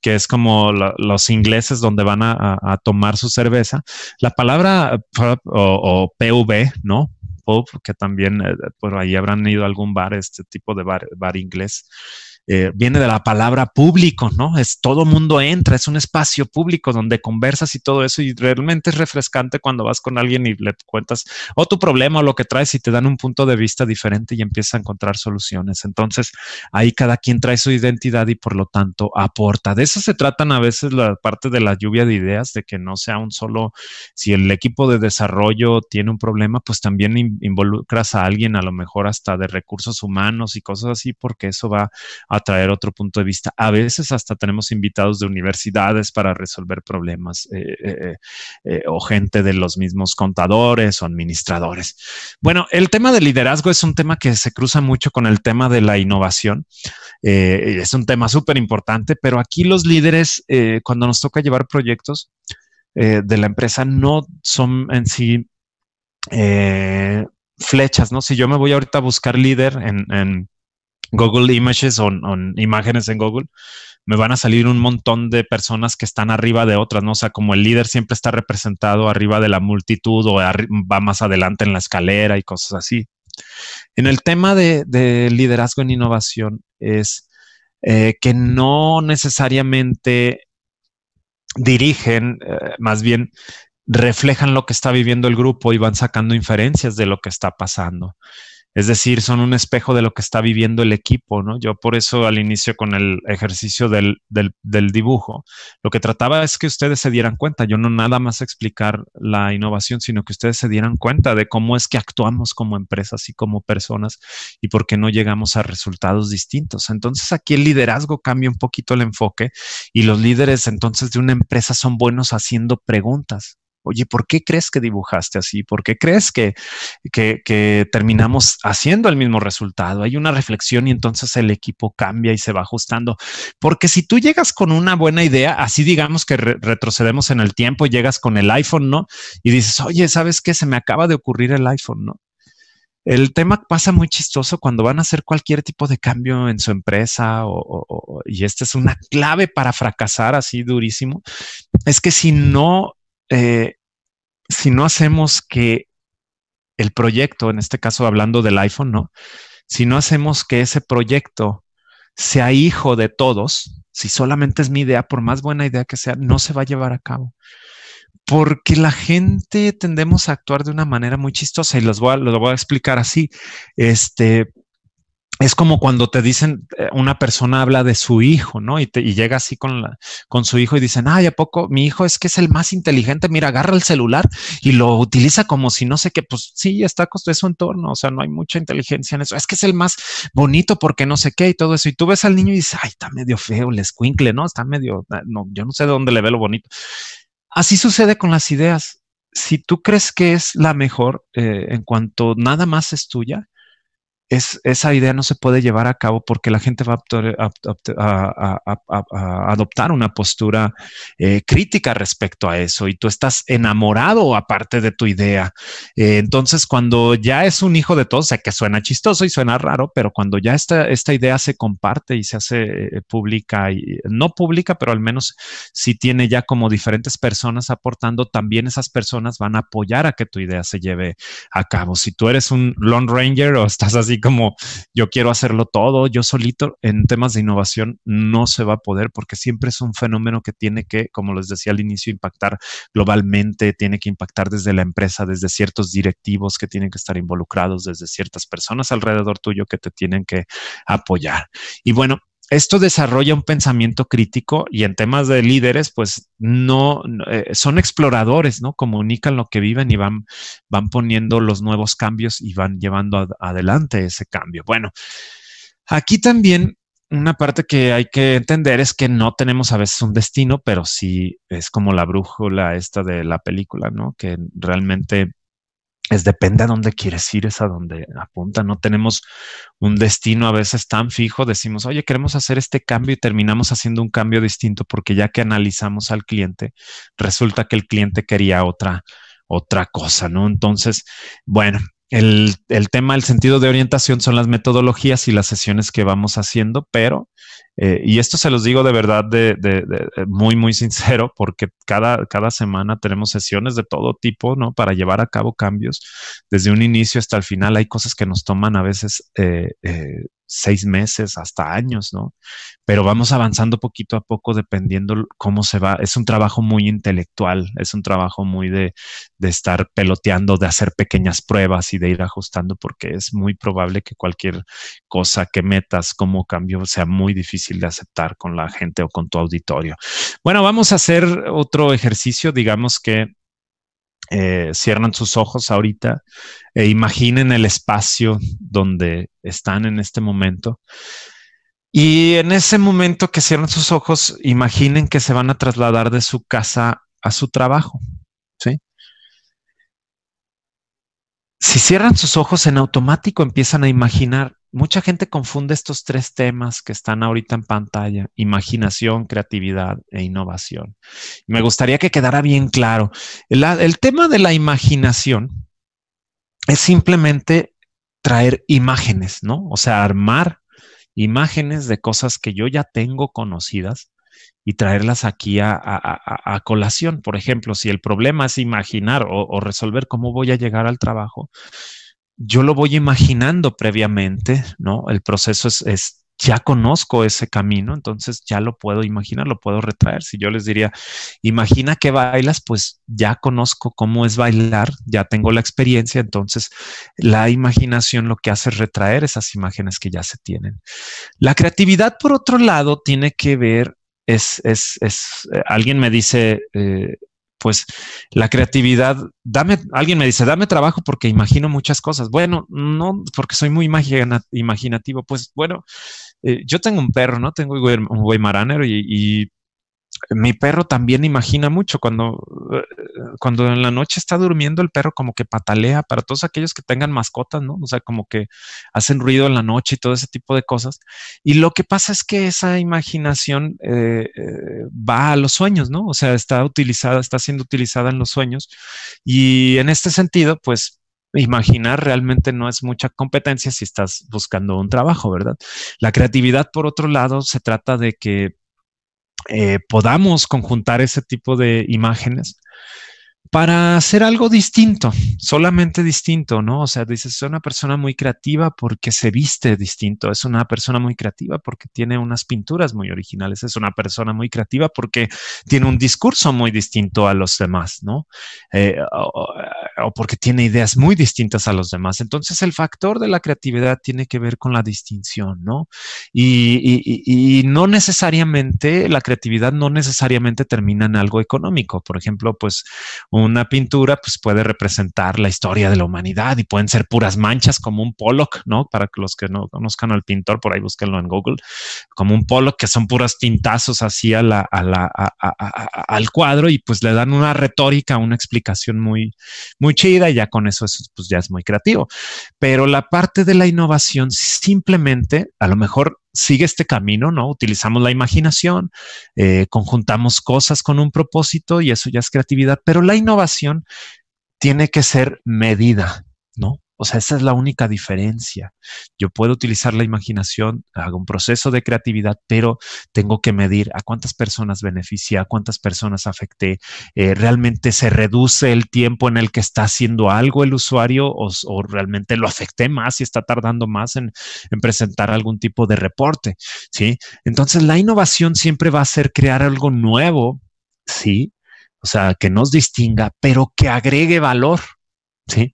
que es como los ingleses donde van a, tomar su cerveza. La palabra o, PV, ¿no? Pub, que también eh, por ahí habrán ido a algún bar, este tipo de bar, bar inglés eh, viene de la palabra público, ¿no? Es todo mundo entra, es un espacio público donde conversas y todo eso y realmente es refrescante cuando vas con alguien y le cuentas o tu problema o lo que traes y te dan un punto de vista diferente y empiezas a encontrar soluciones. Entonces ahí cada quien trae su identidad y por lo tanto aporta. De eso se tratan a veces la parte de la lluvia de ideas, de que no sea un solo, si el equipo de desarrollo tiene un problema, pues también involucras a alguien a lo mejor hasta de recursos humanos y cosas así, porque eso va a traer otro punto de vista. A veces hasta tenemos invitados de universidades para resolver problemas eh, eh, eh, o gente de los mismos contadores o administradores. Bueno, el tema del liderazgo es un tema que se cruza mucho con el tema de la innovación. es un tema súper importante, pero aquí los líderes, cuando nos toca llevar proyectos, de la empresa no son en sí flechas, ¿no? Si yo me voy ahorita a buscar líder en, Google Images o, imágenes en Google, me van a salir un montón de personas que están arriba de otras, ¿no? O sea, como el líder siempre está representado arriba de la multitud o va más adelante en la escalera y cosas así. En el tema de, liderazgo en innovación es eh, que no necesariamente dirigen, eh, más bien reflejan lo que está viviendo el grupo y van sacando inferencias de lo que está pasando. Es decir, son un espejo de lo que está viviendo el equipo, ¿no? Yo por eso al inicio con el ejercicio del, dibujo, lo que trataba es que ustedes se dieran cuenta, yo no nada más explicar la innovación, sino que ustedes se dieran cuenta de cómo es que actuamos como empresas y como personas y por qué no llegamos a resultados distintos. Entonces aquí el liderazgo cambia un poquito el enfoque y los líderes entonces de una empresa son buenos haciendo preguntas oye, ¿por qué crees que dibujaste así? ¿Por qué crees que, que, terminamos haciendo el mismo resultado? Hay una reflexión y entonces el equipo cambia y se va ajustando. Porque si tú llegas con una buena idea, así digamos que retrocedemos en el tiempo, llegas con el iPhone, ¿no? Y dices, oye, ¿sabes qué? Se me acaba de ocurrir el iPhone, ¿no? El tema pasa muy chistoso cuando van a hacer cualquier tipo de cambio en su empresa y esta es una clave para fracasar así durísimo. Es que si no eh, si no hacemos que el proyecto, en este caso hablando del iPhone, ¿no? Si no hacemos que ese proyecto sea hijo de todos, si solamente es mi idea, por más buena idea que sea, no se va a llevar a cabo. Porque la gente tendemos a actuar de una manera muy chistosa y los voy a, voy a explicar así. Este, es como cuando te dicen, eh, una persona habla de su hijo, ¿no? Y, llega así con, con su hijo y dicen, ay, ¿a poco mi hijo es que es el más inteligente? Mira, agarra el celular y lo utiliza como si no sé qué, pues sí, está acostumbrado a su entorno, o sea, no hay mucha inteligencia en eso. Es que es el más bonito porque no sé qué y todo eso. Y tú ves al niño y dices, ay, está medio feo, el escuincle, ¿no? Está medio, ah, no, yo no sé de dónde le ve lo bonito. Así sucede con las ideas. Si tú crees que es la mejor eh, en cuanto nada más es tuya, esa idea no se puede llevar a cabo porque la gente va a, adoptar una postura eh, crítica respecto a eso y tú estás enamorado aparte de tu idea. Eh, entonces, cuando ya es un hijo de todos, sea que suena chistoso y suena raro, pero cuando ya esta, esta idea se comparte y se hace eh, pública, y, no pública, pero al menos si tiene ya como diferentes personas aportando, también esas personas van a apoyar a que tu idea se lleve a cabo. Si tú eres un Lone Ranger o estás así, como yo quiero hacerlo todo, yo solito en temas de innovación no se va a poder porque siempre es un fenómeno que tiene que, como les decía al inicio, impactar globalmente, tiene que impactar desde la empresa, desde ciertos directivos que tienen que estar involucrados, desde ciertas personas alrededor tuyo que te tienen que apoyar. Y bueno, esto desarrolla un pensamiento crítico y en temas de líderes, pues no, eh, son exploradores, ¿no? Comunican lo que viven y van, van poniendo los nuevos cambios y van llevando adelante ese cambio. Bueno, aquí también una parte que hay que entender es que no tenemos a veces un destino, pero sí es como la brújula esta de la película, ¿no? Que realmente es depende a dónde quieres ir, es a dónde apunta. No tenemos un destino a veces tan fijo. Decimos, oye, queremos hacer este cambio y terminamos haciendo un cambio distinto porque ya que analizamos al cliente, resulta que el cliente quería otra, otra cosa, ¿no? Entonces, bueno, el, el, tema, el sentido de orientación son las metodologías y las sesiones que vamos haciendo, pero eh, y esto se los digo de verdad, de, muy, muy sincero, porque cada, cada semana tenemos sesiones de todo tipo, ¿no? Para llevar a cabo cambios. Desde un inicio hasta el final hay cosas que nos toman a veces eh, eh, seis meses, hasta años, ¿no? Pero vamos avanzando poquito a poco dependiendo cómo se va. Es un trabajo muy intelectual, es un trabajo muy de, de estar peloteando, de hacer pequeñas pruebas y de ir ajustando, porque es muy probable que cualquier cosa que metas como cambio sea muy difícil de aceptar con la gente o con tu auditorio. Bueno, vamos a hacer otro ejercicio, digamos que eh, cierran sus ojos ahorita e imaginen el espacio donde están en este momento. Y en ese momento que cierran sus ojos, imaginen que se van a trasladar de su casa a su trabajo. Si cierran sus ojos, en automático empiezan a imaginar mucha gente confunde estos tres temas que están ahorita en pantalla, imaginación, creatividad e innovación. Me gustaría que quedara bien claro. El, tema de la imaginación es simplemente traer imágenes, ¿no? O sea, armar imágenes de cosas que yo ya tengo conocidas y traerlas aquí a, colación. Por ejemplo, si el problema es imaginar o resolver cómo voy a llegar al trabajo, yo lo voy imaginando previamente, ¿no? El proceso es, ya conozco ese camino, entonces ya lo puedo imaginar, lo puedo retraer. Si yo les diría, imagina que bailas, pues ya conozco cómo es bailar, ya tengo la experiencia, entonces la imaginación lo que hace es retraer esas imágenes que ya se tienen. La creatividad, por otro lado, tiene que ver, es, es, es eh, alguien me dice, eh, pues la creatividad, dame, alguien me dice, dame trabajo porque imagino muchas cosas. Bueno, no, porque soy muy imaginativo. Pues bueno, eh, yo tengo un perro, ¿no? Tengo un Weimaranero y, y mi perro también imagina mucho. Cuando, eh, cuando en la noche está durmiendo, el perro como que patalea para todos aquellos que tengan mascotas, ¿no? O sea, como que hacen ruido en la noche y todo ese tipo de cosas. Y lo que pasa es que esa imaginación eh, eh, va a los sueños, ¿no? O sea, está utilizada, está siendo utilizada en los sueños. Y en este sentido, pues imaginar realmente no es mucha competencia si estás buscando un trabajo, ¿verdad? La creatividad, por otro lado, se trata de que eh, podamos conjuntar ese tipo de imágenes para hacer algo distinto, solamente distinto, ¿no? O sea, dices, es una persona muy creativa porque se viste distinto, es una persona muy creativa porque tiene unas pinturas muy originales, es una persona muy creativa porque tiene un discurso muy distinto a los demás, ¿no? Eh, o porque tiene ideas muy distintas a los demás. Entonces el factor de la creatividad tiene que ver con la distinción, ¿no? Y, no necesariamente, la creatividad no necesariamente termina en algo económico. Por ejemplo, pues una pintura pues, puede representar la historia de la humanidad y pueden ser puras manchas como un Pollock, ¿no? Para los que no conozcan al pintor, por ahí búsquenlo en Google, como un Pollock que son puras tintazos así la, al cuadro y pues le dan una retórica, una explicación muy muy chida y ya con eso, eso pues ya es muy creativo. Pero la parte de la innovación simplemente a lo mejor sigue este camino, ¿no? Utilizamos la imaginación, eh, conjuntamos cosas con un propósito y eso ya es creatividad, pero la innovación tiene que ser medida, ¿no? O sea, esa es la única diferencia. Yo puedo utilizar la imaginación, hago un proceso de creatividad, pero tengo que medir a cuántas personas beneficia, a cuántas personas afecté. Eh, ¿Realmente se reduce el tiempo en el que está haciendo algo el usuario o, realmente lo afecté más y está tardando más en, en, presentar algún tipo de reporte? ¿sí? Entonces, la innovación siempre va a ser crear algo nuevo, ¿sí? O sea, que nos distinga, pero que agregue valor. ¿sí?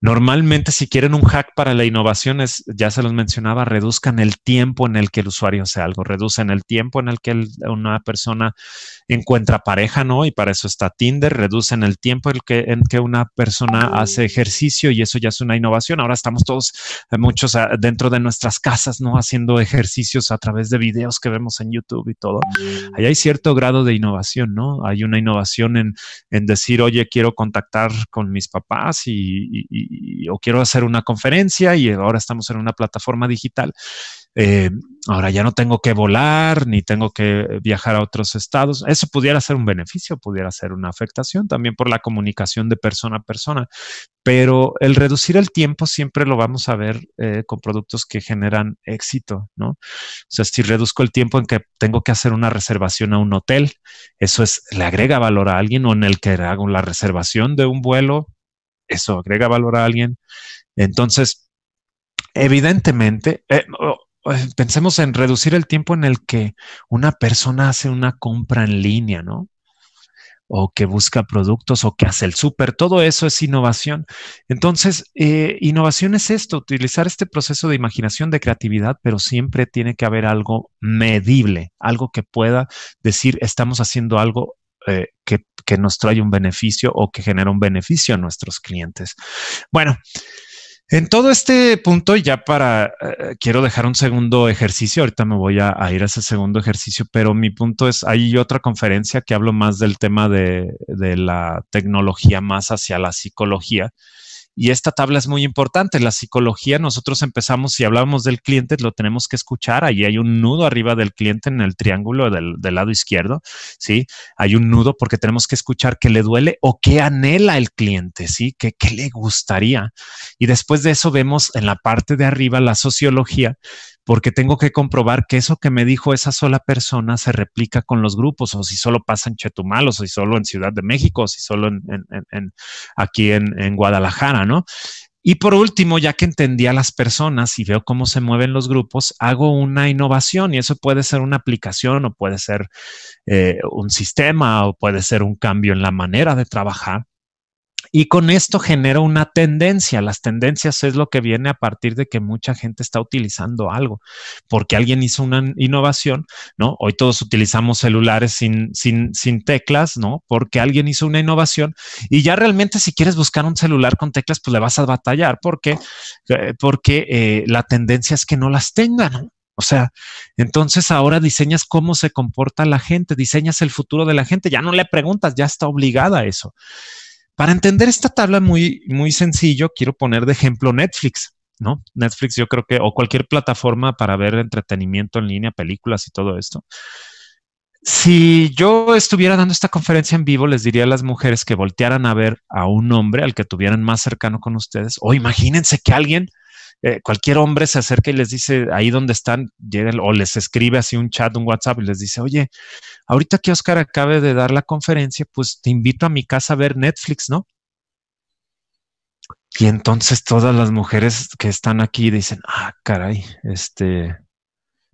Normalmente, si quieren un hack para la innovación, es, ya se los mencionaba, reduzcan el tiempo en el que el usuario hace algo, reducen el tiempo en el que una persona encuentra pareja, ¿no? Y para eso está Tinder, reducen el tiempo en el que, una persona hace ejercicio y eso ya es una innovación. Ahora estamos todos, eh, muchos ah, dentro de nuestras casas, ¿no? Haciendo ejercicios a través de videos que vemos en YouTube y todo. Ahí hay cierto grado de innovación, ¿no? Hay una innovación en, en decir, oye, quiero contactar con mis papás y, o quiero hacer una conferencia y ahora estamos en una plataforma digital. Eh, ahora ya no tengo que volar ni tengo que viajar a otros estados. Eso pudiera ser un beneficio, pudiera ser una afectación también por la comunicación de persona a persona, pero el reducir el tiempo siempre lo vamos a ver eh, con productos que generan éxito, ¿no? O sea, si reduzco el tiempo en que tengo que hacer una reservación a un hotel, eso es, le agrega valor a alguien o en el que hago la reservación de un vuelo eso agrega valor a alguien. Entonces, evidentemente, eh, eh, pensemos en reducir el tiempo en el que una persona hace una compra en línea, ¿no? o que busca productos o que hace el súper, todo eso es innovación. Entonces, eh, innovación es esto, utilizar este proceso de imaginación, de creatividad, pero siempre tiene que haber algo medible, algo que pueda decir, estamos haciendo algo que que nos trae un beneficio o que genera un beneficio a nuestros clientes. Bueno, en todo este punto, ya para, eh, quiero dejar un segundo ejercicio, ahorita me voy a, ir a ese segundo ejercicio, pero mi punto es, hay otra conferencia que hablo más del tema de la tecnología más hacia la psicología, y esta tabla es muy importante. La psicología, nosotros empezamos, si hablamos del cliente, lo tenemos que escuchar. Allí hay un nudo arriba del cliente en el triángulo del, lado izquierdo, ¿sí? Hay un nudo porque tenemos que escuchar qué le duele o qué anhela el cliente, ¿sí? qué le gustaría? Y después de eso vemos en la parte de arriba la sociología, porque tengo que comprobar que eso que me dijo esa sola persona se replica con los grupos, o si solo pasa en Chetumal, o si solo en Ciudad de México, o si solo en, aquí en, Guadalajara, ¿no? Y por último, ya que entendí a las personas y veo cómo se mueven los grupos, hago una innovación y eso puede ser una aplicación o puede ser eh, un sistema o puede ser un cambio en la manera de trabajar y con esto genera una tendencia. Las tendencias es lo que viene a partir de que mucha gente está utilizando algo, porque alguien hizo una innovación, ¿no? Hoy todos utilizamos celulares sin, teclas, ¿no? Porque alguien hizo una innovación y ya realmente si quieres buscar un celular con teclas, pues le vas a batallar. ¿Por qué? Porque eh, eh, la tendencia es que no las tengan, ¿no? O sea, entonces ahora diseñas cómo se comporta la gente, diseñas el futuro de la gente, ya no le preguntas, ya está obligada a eso. Para entender esta tabla muy, muy sencillo, quiero poner de ejemplo Netflix, ¿no? Netflix yo creo que, o cualquier plataforma para ver entretenimiento en línea, películas y todo esto. Si yo estuviera dando esta conferencia en vivo, les diría a las mujeres que voltearan a ver a un hombre al que tuvieran más cercano con ustedes, o imagínense que alguien eh, cualquier hombre se acerca y les dice ahí donde están, llega o les escribe así un chat, un WhatsApp y les dice, oye, ahorita que Oscar acabe de dar la conferencia, pues te invito a mi casa a ver Netflix, ¿no? Y entonces todas las mujeres que están aquí dicen, ah, caray, este,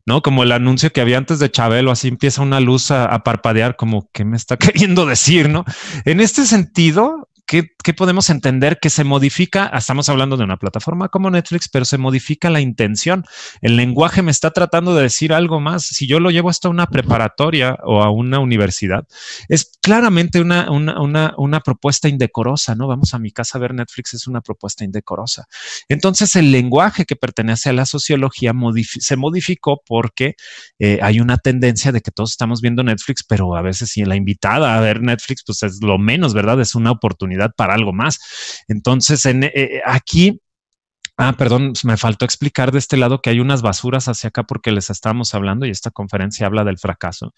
¿no? Como el anuncio que había antes de Chabelo, así empieza una luz a, a parpadear, como, ¿qué me está (laughs) queriendo decir, no? En este sentido, ¿qué ¿qué podemos entender que se modifica? Ah, estamos hablando de una plataforma como Netflix, pero se modifica la intención. El lenguaje me está tratando de decir algo más. Si yo lo llevo hasta una preparatoria o a una universidad, es claramente una, propuesta indecorosa, ¿no? Vamos a mi casa a ver Netflix, es una propuesta indecorosa. Entonces, el lenguaje que pertenece a la sociología se modificó porque eh, hay una tendencia de que todos estamos viendo Netflix, pero a veces si la invitada a ver Netflix, pues es lo menos, ¿verdad? Es una oportunidad para algo más. Entonces, en, eh, eh, aquí Ah, perdón, me faltó explicar de este lado que hay unas basuras hacia acá porque les estábamos hablando y esta conferencia habla del fracaso.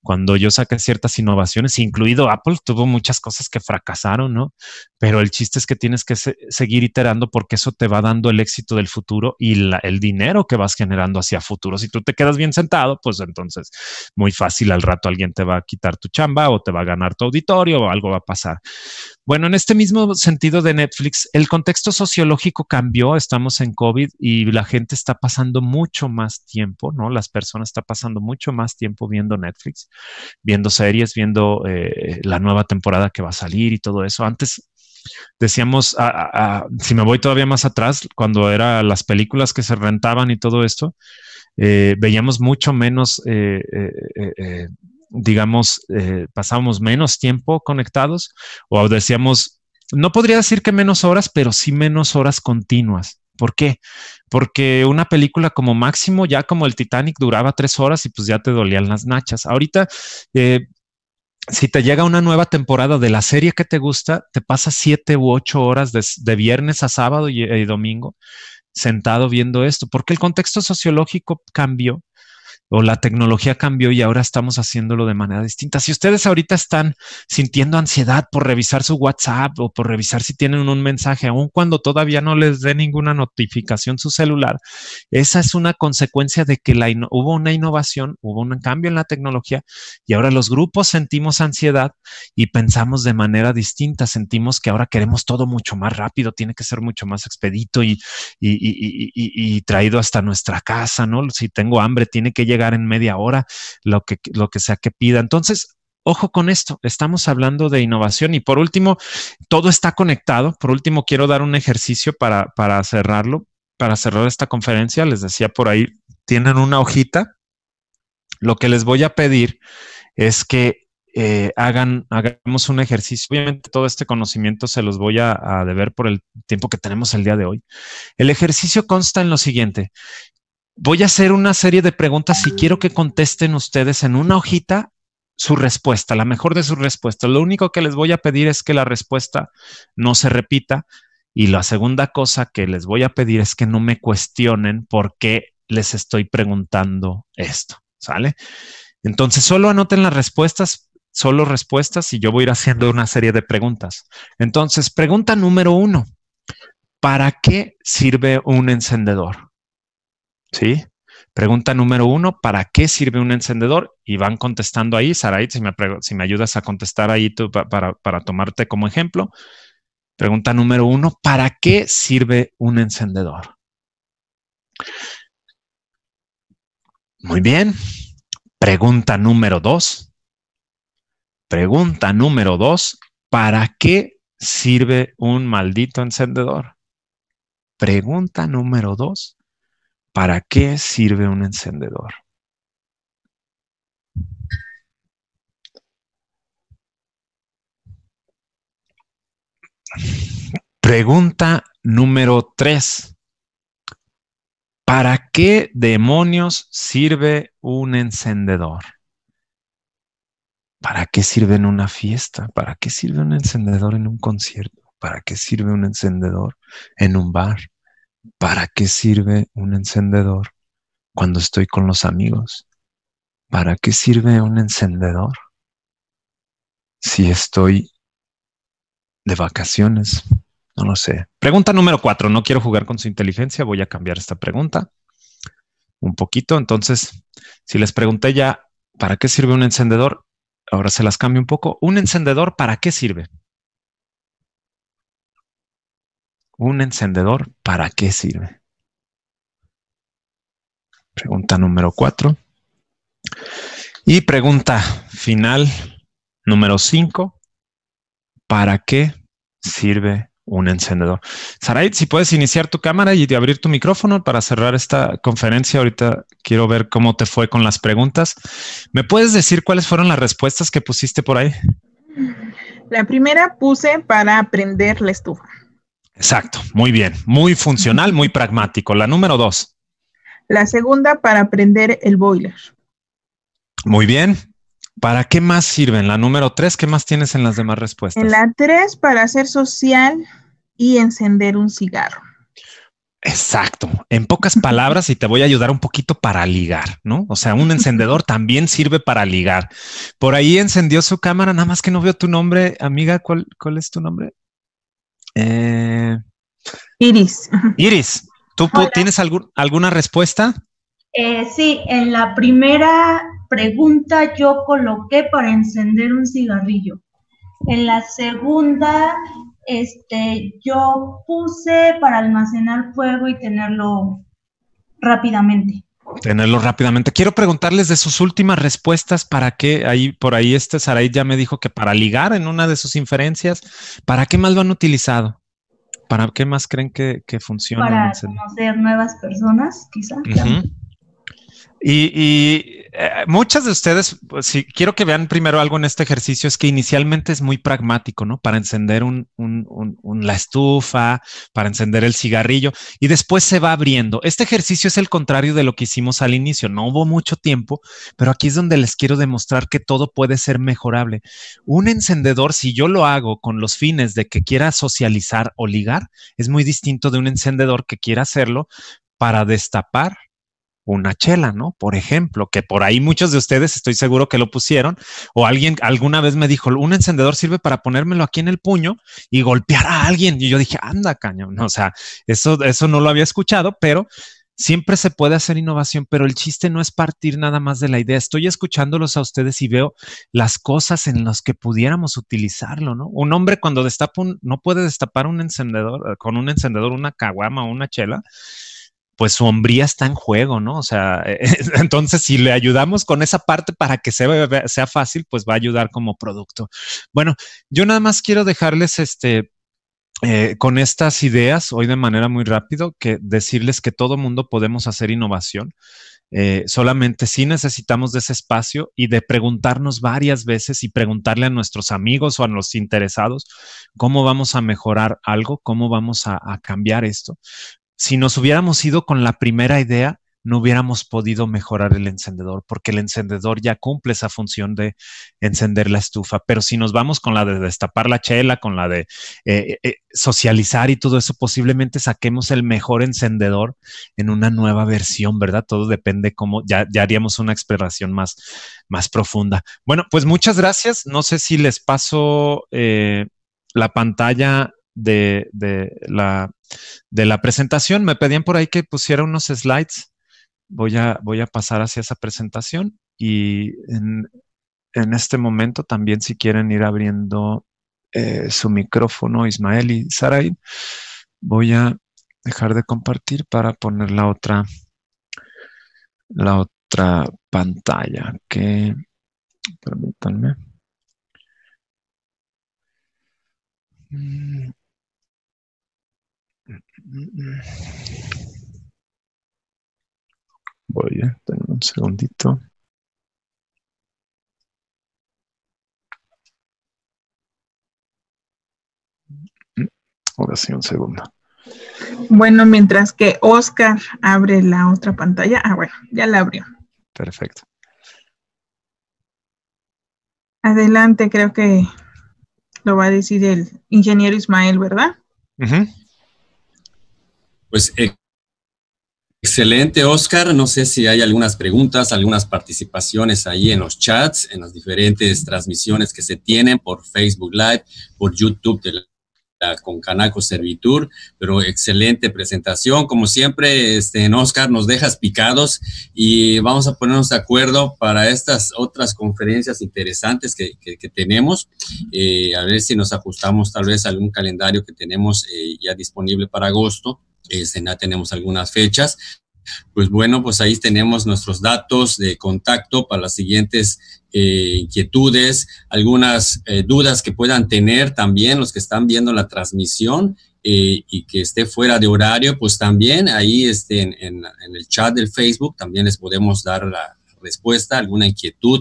Cuando yo saqué ciertas innovaciones, incluido Apple, tuvo muchas cosas que fracasaron, ¿no? Pero el chiste es que tienes que seguir iterando porque eso te va dando el éxito del futuro y el dinero que vas generando hacia futuro. Si tú te quedas bien sentado, pues entonces muy fácil al rato alguien te va a quitar tu chamba o te va a ganar tu auditorio o algo va a pasar. Bueno, en este mismo sentido de Netflix, el contexto sociológico cambió, estamos en COVID y la gente está pasando mucho más tiempo, ¿no? Las personas están pasando mucho más tiempo viendo Netflix, viendo series, viendo eh, la nueva temporada que va a salir y todo eso. Antes decíamos, ah, ah, ah, si me voy todavía más atrás, cuando eran las películas que se rentaban y todo esto, eh, veíamos mucho menos eh, digamos, eh, pasamos pasábamos menos tiempo conectados o decíamos, no podría decir que menos horas, pero sí menos horas continuas. ¿Por qué? Porque una película como máximo, ya como el Titanic, duraba tres horas y pues ya te dolían las nachas. Ahorita, eh, si te llega una nueva temporada de la serie que te gusta, te pasas siete u ocho horas de, viernes a sábado y domingo sentado viendo esto, porque el contexto sociológico cambió o la tecnología cambió y ahora estamos haciéndolo de manera distinta. Si ustedes ahorita están sintiendo ansiedad por revisar su WhatsApp o por revisar si tienen un mensaje, aun cuando todavía no les dé ninguna notificación su celular, esa es una consecuencia de que hubo una innovación, hubo un cambio en la tecnología y ahora los grupos sentimos ansiedad y pensamos de manera distinta, sentimos que ahora queremos todo mucho más rápido, tiene que ser mucho más expedito y, y traído hasta nuestra casa, ¿no? Si tengo hambre, tiene que llegar en media hora, lo que, lo que sea que pida. Entonces, ojo con esto, estamos hablando de innovación y por último, todo está conectado. Por último, quiero dar un ejercicio para, cerrarlo, para cerrar esta conferencia. Les decía por ahí, tienen una hojita. Lo que les voy a pedir es que eh, hagan, hagamos un ejercicio. Obviamente todo este conocimiento se los voy a, a deber por el tiempo que tenemos el día de hoy. El ejercicio consta en lo siguiente. Voy a hacer una serie de preguntas y quiero que contesten ustedes en una hojita su respuesta, la mejor de sus respuestas. Lo único que les voy a pedir es que la respuesta no se repita. Y la segunda cosa que les voy a pedir es que no me cuestionen por qué les estoy preguntando esto, ¿sale? Entonces, solo anoten las respuestas, solo respuestas, y yo voy a ir haciendo una serie de preguntas. Entonces, pregunta número uno, ¿para qué sirve un encendedor? ¿sí? Pregunta número uno, ¿para qué sirve un encendedor? Y van contestando ahí, Sarait, si me, ayudas a contestar ahí tú, para, para tomarte como ejemplo. Pregunta número uno, ¿para qué sirve un encendedor? Muy bien. Pregunta número dos. Pregunta número dos, ¿para qué sirve un maldito encendedor? Pregunta número dos, ¿Para qué sirve un encendedor? Pregunta número tres. ¿Para qué demonios sirve un encendedor? ¿Para qué sirve en una fiesta? ¿Para qué sirve un encendedor en un concierto? ¿Para qué sirve un encendedor en un bar? ¿para qué sirve un encendedor cuando estoy con los amigos? ¿Para qué sirve un encendedor si estoy de vacaciones? No lo sé. Pregunta número cuatro. No quiero jugar con su inteligencia. Voy a cambiar esta pregunta un poquito. Entonces, si les pregunté ya, ¿para qué sirve un encendedor? Ahora se las cambio un poco. ¿Un encendedor para qué sirve? ¿Un encendedor para qué sirve? Pregunta número cuatro. Y pregunta final número cinco. ¿Para qué sirve un encendedor? Sarait, si puedes iniciar tu cámara y abrir tu micrófono para cerrar esta conferencia. Ahorita quiero ver cómo te fue con las preguntas. ¿Me puedes decir cuáles fueron las respuestas que pusiste por ahí? La primera puse para prender la estufa. Exacto, muy bien, muy funcional, muy pragmático. La número dos. La segunda para prender el boiler. Muy bien. ¿Para qué más sirven? La número tres, ¿qué más tienes en las demás respuestas? En la tres, para ser social y encender un cigarro. Exacto. En pocas palabras, y te voy a ayudar un poquito para ligar, ¿no? O sea, un encendedor también sirve para ligar. Por ahí encendió su cámara, nada más que no veo tu nombre, amiga. cuál es tu nombre? Eh, Iris. Iris, ¿tú tienes alguna respuesta? Eh, sí, en la primera pregunta yo coloqué para encender un cigarrillo. En la segunda, este, yo puse para almacenar fuego y tenerlo rápidamente tenerlo rápidamente. Quiero preguntarles de sus últimas respuestas para qué, ahí por ahí este Saray ya me dijo que para ligar en una de sus inferencias, ¿para qué más lo han utilizado? ¿Para qué más creen que, funciona? Para conocer nuevas personas, quizá. Y, eh, muchas de ustedes, pues, si quiero que vean primero algo en este ejercicio, es que inicialmente es muy pragmático, ¿no? Para encender la estufa, para encender el cigarrillo, y después se va abriendo. Este ejercicio es el contrario de lo que hicimos al inicio, no hubo mucho tiempo, pero aquí es donde les quiero demostrar que todo puede ser mejorable. Un encendedor, si yo lo hago con los fines de que quiera socializar o ligar, es muy distinto de un encendedor que quiera hacerlo para destapar una chela, ¿no? Por ejemplo, que por ahí muchos de ustedes estoy seguro que lo pusieron, o alguien alguna vez me dijo, un encendedor sirve para ponérmelo aquí en el puño y golpear a alguien. Y yo dije, anda, cañón, o sea, eso, eso no lo había escuchado, pero siempre se puede hacer innovación, pero el chiste no es partir nada más de la idea. Estoy escuchándolos a ustedes y veo las cosas en las que pudiéramos utilizarlo, ¿no? Un hombre cuando destapa un, no puede destapar un encendedor, eh, con un encendedor, una caguama o una chela pues su hombría está en juego, ¿no? O sea, (laughs) entonces si le ayudamos con esa parte para que sea, sea fácil, pues va a ayudar como producto. Bueno, yo nada más quiero dejarles este, eh, con estas ideas hoy de manera muy rápido, que decirles que todo mundo podemos hacer innovación. Eh, solamente si necesitamos de ese espacio y de preguntarnos varias veces y preguntarle a nuestros amigos o a los interesados cómo vamos a mejorar algo, cómo vamos a cambiar esto si nos hubiéramos ido con la primera idea, no hubiéramos podido mejorar el encendedor, porque el encendedor ya cumple esa función de encender la estufa. Pero si nos vamos con la de destapar la chela, con la de eh, eh, eh, socializar y todo eso, posiblemente saquemos el mejor encendedor en una nueva versión, ¿verdad? Todo depende cómo, ya, haríamos una exploración más, más profunda. Bueno, pues muchas gracias. No sé si les paso la pantalla de, la, de la presentación. Me pedían por ahí que pusiera unos slides. Voy a, voy a pasar hacia esa presentación y en, este momento también si quieren ir abriendo eh, su micrófono Ismael y Saray, voy a dejar de compartir para poner la otra, la otra pantalla que, permítanme. Mm. Mm, mm. Voy, a eh, tengo un segundito. Ahora sí, un segundo. Bueno, mientras que Oscar abre la otra pantalla. Ah, bueno, ya la abrió. Perfecto. Adelante, creo que lo va a decir el ingeniero Ismael, ¿verdad? Pues eh, excelente, Oscar. No sé si hay algunas preguntas, algunas participaciones ahí en los chats, en las diferentes transmisiones que se tienen por Facebook Live, por YouTube con Canaco Servitur, pero excelente presentación. Como siempre, este, en Oscar nos dejas picados y vamos a ponernos de acuerdo para estas otras conferencias interesantes que, tenemos. Eh, a ver si nos ajustamos tal vez a algún calendario que tenemos eh, ya disponible para agosto ya este, tenemos algunas fechas. Pues bueno, pues ahí tenemos nuestros datos de contacto para las siguientes eh, inquietudes, algunas eh, dudas que puedan tener también los que están viendo la transmisión eh, y que esté fuera de horario, pues también ahí este, en, el chat del Facebook también les podemos dar la respuesta, alguna inquietud.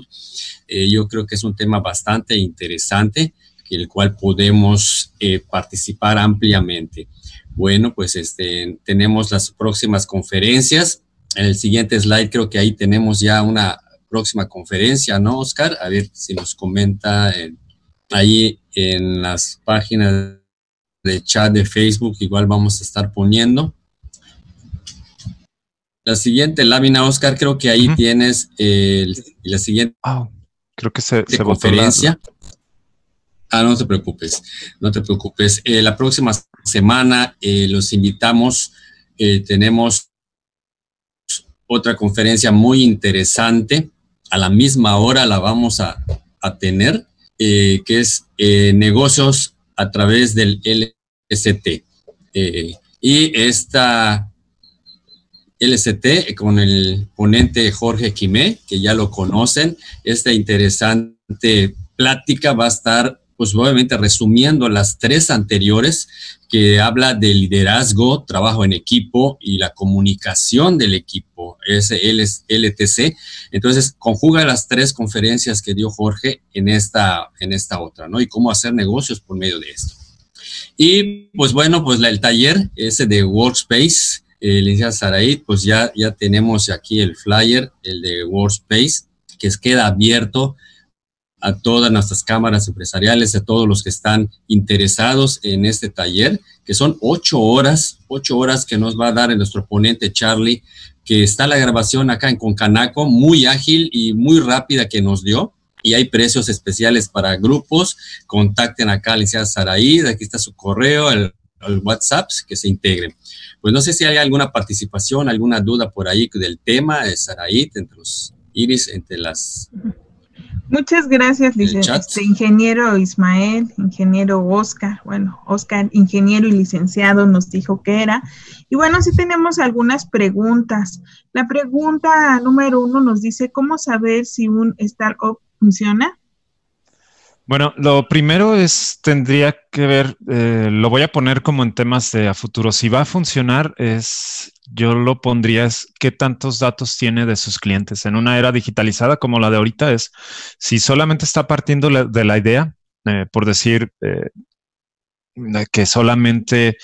yo creo que es un tema bastante interesante, el cual podemos participar ampliamente. Bueno, pues este, tenemos las próximas conferencias. En el siguiente slide creo que ahí tenemos ya una próxima conferencia, ¿no, Oscar? A ver si nos comenta ahí en las páginas de chat de Facebook, igual vamos a estar poniendo. La siguiente lámina, Oscar, creo que ahí tienes la siguiente ah, creo que se, conferencia. Ah, no te preocupes, no te preocupes. Eh, la próxima semana eh, los invitamos. Eh, tenemos otra conferencia muy interesante. A la misma hora la vamos a, tener, eh, que es negocios a través del LST. y esta LST con el ponente Jorge Quimé, que ya lo conocen, esta interesante plática va a estar pues obviamente resumiendo las tres anteriores, que habla de liderazgo, trabajo en equipo y la comunicación del equipo, es LTC. Entonces, conjuga las tres conferencias que dio Jorge en esta, en esta otra, ¿no? Y cómo hacer negocios por medio de esto. Y pues bueno, pues el taller ese de Workspace, eh, licenciada Saraid, pues ya, ya tenemos aquí el flyer, el de Workspace, que queda abierto a todas nuestras cámaras empresariales, a todos los que están interesados en este taller, que son ocho horas, ocho horas que nos va a dar nuestro ponente Charlie, que está la grabación acá en Concanaco, muy ágil y muy rápida que nos dio. Y hay precios especiales para grupos. Contacten acá a Alicia Saraí, aquí está su correo, el, WhatsApp, que se integren. Pues no sé si hay alguna participación, alguna duda por ahí del tema, de eh, Saraí, entre los iris, entre las... Muchas gracias, este ingeniero Ismael, ingeniero Oscar, bueno, Oscar, ingeniero y licenciado nos dijo que era. Y bueno, sí tenemos algunas preguntas. La pregunta número uno nos dice, ¿cómo saber si un startup funciona? Bueno, lo primero es, tendría que ver, eh, lo voy a poner como en temas de a futuro. Si va a funcionar, es, yo lo pondría, es qué tantos datos tiene de sus clientes. En una era digitalizada como la de ahorita es, si solamente está partiendo de la idea, eh, por decir eh, que solamente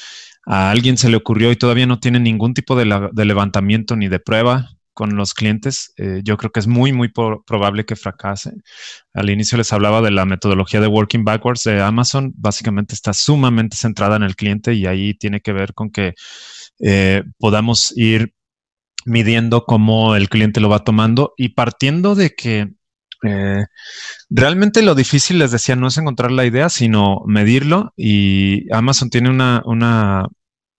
a alguien se le ocurrió y todavía no tiene ningún tipo de levantamiento ni de prueba, con los clientes, eh, yo creo que es muy, muy probable que fracase. Al inicio les hablaba de la metodología de Working Backwards de Amazon. Básicamente está sumamente centrada en el cliente y ahí tiene que ver con que eh, podamos ir midiendo cómo el cliente lo va tomando y partiendo de que eh, realmente lo difícil, les decía, no es encontrar la idea, sino medirlo. Y Amazon tiene una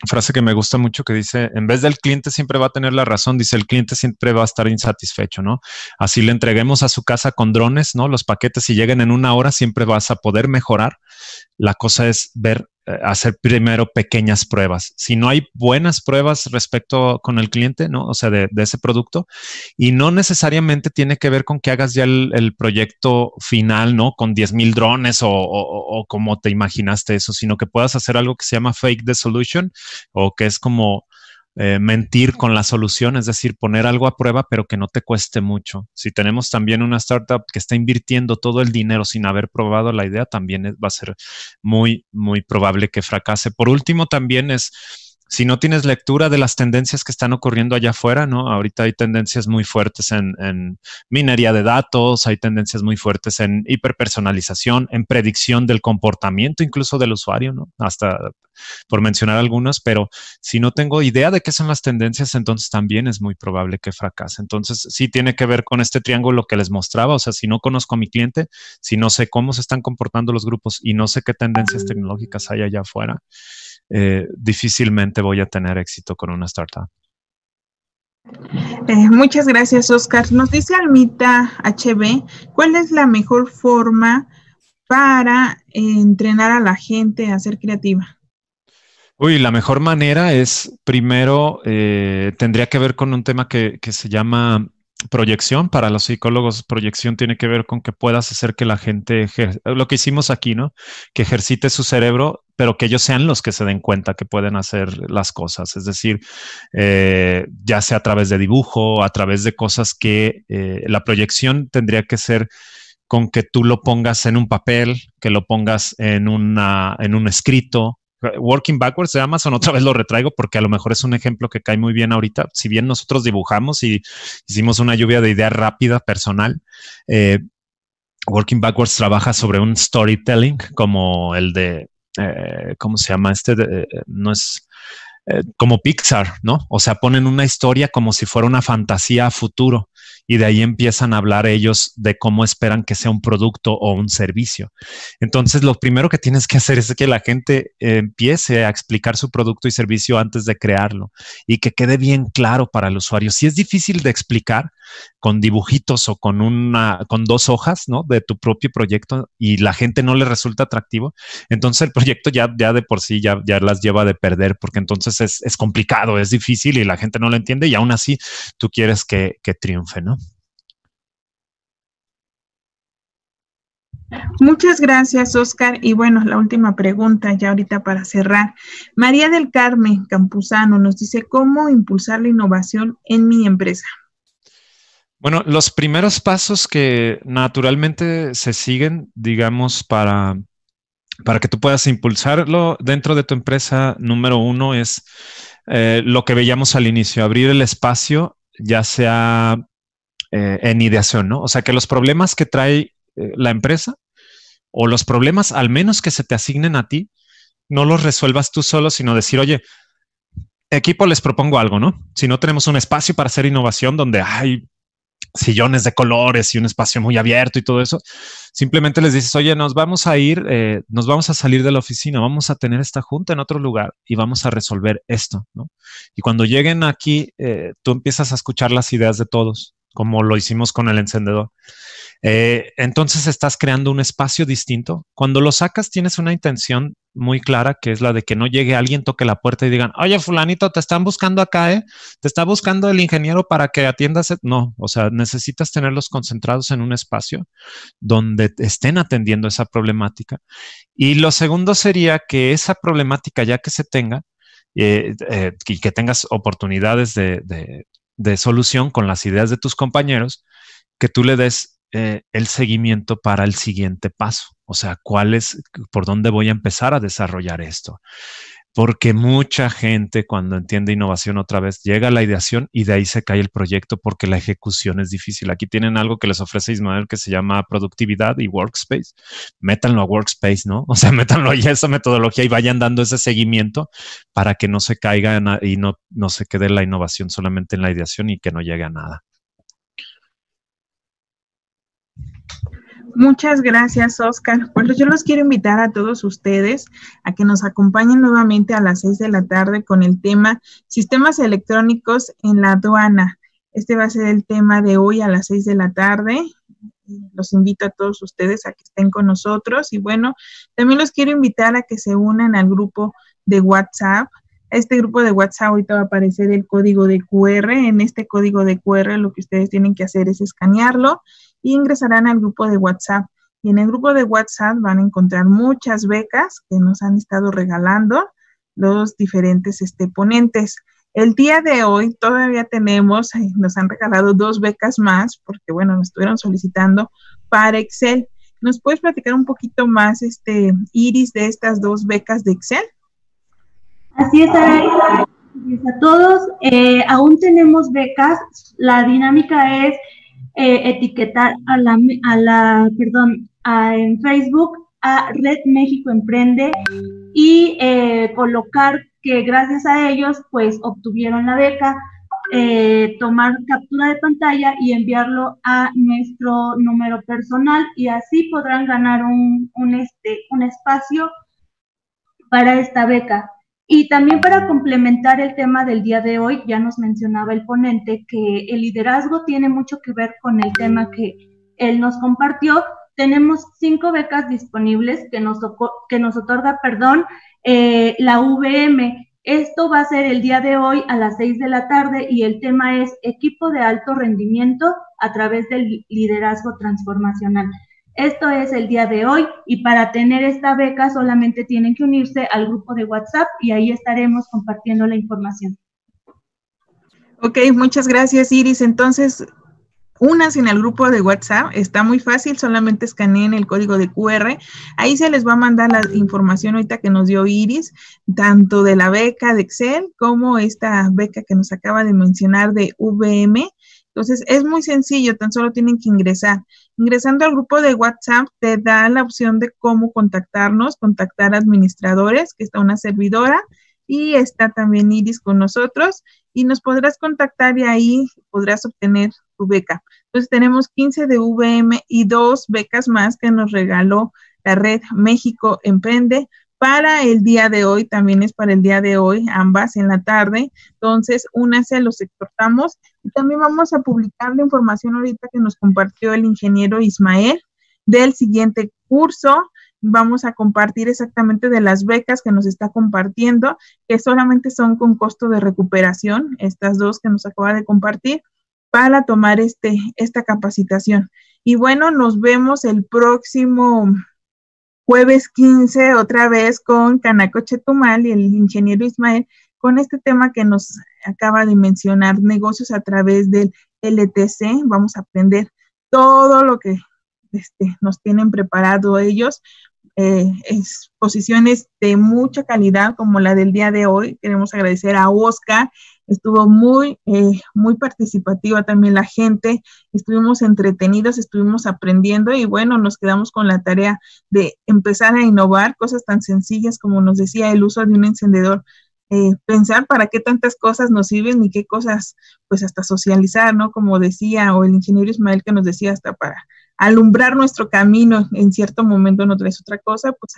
frase que me gusta mucho que dice, en vez del cliente siempre va a tener la razón, dice, el cliente siempre va a estar insatisfecho, ¿no? Así le entreguemos a su casa con drones, ¿no? Los paquetes, si llegan en una hora, siempre vas a poder mejorar. La cosa es ver eh, hacer primero pequeñas pruebas. Si no hay buenas pruebas respecto con el cliente, ¿no? O sea, de, ese producto. Y no necesariamente tiene que ver con que hagas ya el, proyecto final, ¿no? Con 10 mil drones o, o, como te imaginaste eso, sino que puedas hacer algo que se llama fake the solution o que es como eh, mentir con la solución, es decir, poner algo a prueba, pero que no te cueste mucho. Si tenemos también una startup que está invirtiendo todo el dinero sin haber probado la idea, también va a ser muy, muy probable que fracase. Por último, también es si no tienes lectura de las tendencias que están ocurriendo allá afuera, ¿no? Ahorita hay tendencias muy fuertes en, minería de datos, hay tendencias muy fuertes en hiperpersonalización, en predicción del comportamiento incluso del usuario, ¿no? Hasta por mencionar algunas, pero si no tengo idea de qué son las tendencias, entonces también es muy probable que fracase. Entonces, sí tiene que ver con este triángulo que les mostraba, o sea, si no conozco a mi cliente, si no sé cómo se están comportando los grupos y no sé qué tendencias mm. tecnológicas hay allá afuera, eh, difícilmente voy a tener éxito con una startup. Eh, muchas gracias, Oscar. Nos dice Almita HB, ¿cuál es la mejor forma para entrenar a la gente a ser creativa? Uy, la mejor manera es, primero, eh, tendría que ver con un tema que, que se llama proyección, para los psicólogos, proyección tiene que ver con que puedas hacer que la gente, lo que hicimos aquí, ¿no? Que ejercite su cerebro, pero que ellos sean los que se den cuenta que pueden hacer las cosas, es decir, eh, ya sea a través de dibujo, a través de cosas que eh, la proyección tendría que ser con que tú lo pongas en un papel, que lo pongas en, una, en un escrito, Working Backwards de Amazon, otra vez lo retraigo porque a lo mejor es un ejemplo que cae muy bien ahorita. Si bien nosotros dibujamos y hicimos una lluvia de ideas rápida, personal, eh, Working Backwards trabaja sobre un storytelling como el de, eh, ¿cómo se llama este? Eh, no es como Pixar, ¿no? O sea, ponen una historia como si fuera una fantasía a futuro y de ahí empiezan a hablar ellos de cómo esperan que sea un producto o un servicio. Entonces, lo primero que tienes que hacer es que la gente eh, empiece a explicar su producto y servicio antes de crearlo y que quede bien claro para el usuario. Si es difícil de explicar con dibujitos o con una con dos hojas, ¿no? de tu propio proyecto y la gente no le resulta atractivo, entonces el proyecto ya ya de por sí ya ya las lleva de perder porque entonces es, complicado, es difícil y la gente no lo entiende y aún así tú quieres que triunfe, ¿no? Muchas gracias, Oscar. Y bueno, la última pregunta ya ahorita para cerrar. María del Carmen Campuzano nos dice, ¿cómo impulsar la innovación en mi empresa? Bueno, los primeros pasos que naturalmente se siguen, digamos, para, para que tú puedas impulsarlo dentro de tu empresa, número uno es eh, lo que veíamos al inicio, abrir el espacio, ya sea eh, en ideación, ¿no? O sea, que los problemas que trae eh, la empresa o los problemas, al menos que se te asignen a ti, no los resuelvas tú solo, sino decir, oye, equipo, les propongo algo, ¿no? Si no tenemos un espacio para hacer innovación donde hay sillones de colores y un espacio muy abierto y todo eso, simplemente les dices, oye, nos vamos a ir, eh, nos vamos a salir de la oficina, vamos a tener esta junta en otro lugar y vamos a resolver esto, ¿no? Y cuando lleguen aquí, eh, tú empiezas a escuchar las ideas de todos, como lo hicimos con el encendedor. Eh, entonces estás creando un espacio distinto. Cuando lo sacas tienes una intención muy clara, que es la de que no llegue alguien, toque la puerta y digan, oye, fulanito, te están buscando acá, ¿eh? Te está buscando el ingeniero para que atiendas. E-". No, o sea, necesitas tenerlos concentrados en un espacio donde estén atendiendo esa problemática. Y lo segundo sería que esa problemática, ya que se tenga, eh, eh, y que tengas oportunidades de solución con las ideas de tus compañeros, que tú le des eh, el seguimiento para el siguiente paso. O sea, cuál es, por dónde voy a empezar a desarrollar esto. Porque mucha gente cuando entiende innovación otra vez llega a la ideación y de ahí se cae el proyecto porque la ejecución es difícil. Aquí tienen algo que les ofrece Ismael que se llama productividad y workspace. Métanlo a workspace, ¿no? (laughs) O sea, métanlo ya esa metodología y vayan dando ese seguimiento para que no se caiga y no, no se quede la innovación solamente en la ideación y que no llegue a nada. Muchas gracias, Oscar. Bueno, yo los quiero invitar a todos ustedes a que nos acompañen nuevamente a las seis de la tarde con el tema Sistemas electrónicos en la aduana. Este va a ser el tema de hoy a las seis de la tarde. Los invito a todos ustedes a que estén con nosotros y bueno, también los quiero invitar a que se unan al grupo de WhatsApp este grupo de WhatsApp ahorita va a aparecer el código de QR. En este código de QR lo que ustedes tienen que hacer es escanearlo y ingresarán al grupo de WhatsApp. Y en el grupo de WhatsApp van a encontrar muchas becas que nos han estado regalando los diferentes este, ponentes. El día de hoy todavía tenemos, nos han regalado dos becas más, porque bueno, nos estuvieron solicitando para Excel. ¿Nos puedes platicar un poquito más, este, Iris, de estas dos becas de Excel? Así es, a todos. Eh, aún tenemos becas. La dinámica es eh, etiquetar a la, a la perdón, a, en Facebook a Red México Emprende y eh, colocar que gracias a ellos pues obtuvieron la beca, eh, tomar captura de pantalla y enviarlo a nuestro número personal y así podrán ganar un, un, este, un espacio para esta beca. Y también para complementar el tema del día de hoy, ya nos mencionaba el ponente que el liderazgo tiene mucho que ver con el tema que él nos compartió. Tenemos cinco becas disponibles que nos, que nos otorga, perdón, eh, la VM. Esto va a ser el día de hoy a las seis de la tarde y el tema es equipo de alto rendimiento a través del liderazgo transformacional. Esto es el día de hoy y para tener esta beca solamente tienen que unirse al grupo de WhatsApp y ahí estaremos compartiendo la información. Ok, muchas gracias Iris. Entonces, unas en el grupo de WhatsApp, está muy fácil, solamente escaneen el código de QR, ahí se les va a mandar la información ahorita que nos dio Iris, tanto de la beca de Excel como esta beca que nos acaba de mencionar de VM. Entonces, es muy sencillo, tan solo tienen que ingresar. Ingresando al grupo de WhatsApp te da la opción de cómo contactarnos, contactar administradores, que está una servidora y está también Iris con nosotros y nos podrás contactar y ahí podrás obtener tu beca. Entonces tenemos 15 de VM y dos becas más que nos regaló la red México Emprende para el día de hoy, también es para el día de hoy, ambas en la tarde. Entonces, una se los exportamos, y también vamos a publicar la información ahorita que nos compartió el ingeniero Ismael del siguiente curso. Vamos a compartir exactamente de las becas que nos está compartiendo, que solamente son con costo de recuperación, estas dos que nos acaba de compartir, para tomar este, esta capacitación. Y bueno, nos vemos el próximo jueves 15 otra vez con Canaco Chetumal y el ingeniero Ismael con este tema que nos acaba de mencionar, negocios a través del LTC. Vamos a aprender todo lo que este, nos tienen preparado ellos. exposiciones eh, de mucha calidad como la del día de hoy. Queremos agradecer a Oscar estuvo muy, eh, muy participativa también la gente, estuvimos entretenidos, estuvimos aprendiendo y bueno, nos quedamos con la tarea de empezar a innovar cosas tan sencillas como nos decía el uso de un encendedor. Eh, pensar para qué tantas cosas nos sirven y qué cosas, pues hasta socializar, ¿no? Como decía, o el ingeniero Ismael que nos decía hasta para alumbrar nuestro camino, en cierto momento no es otra cosa, pues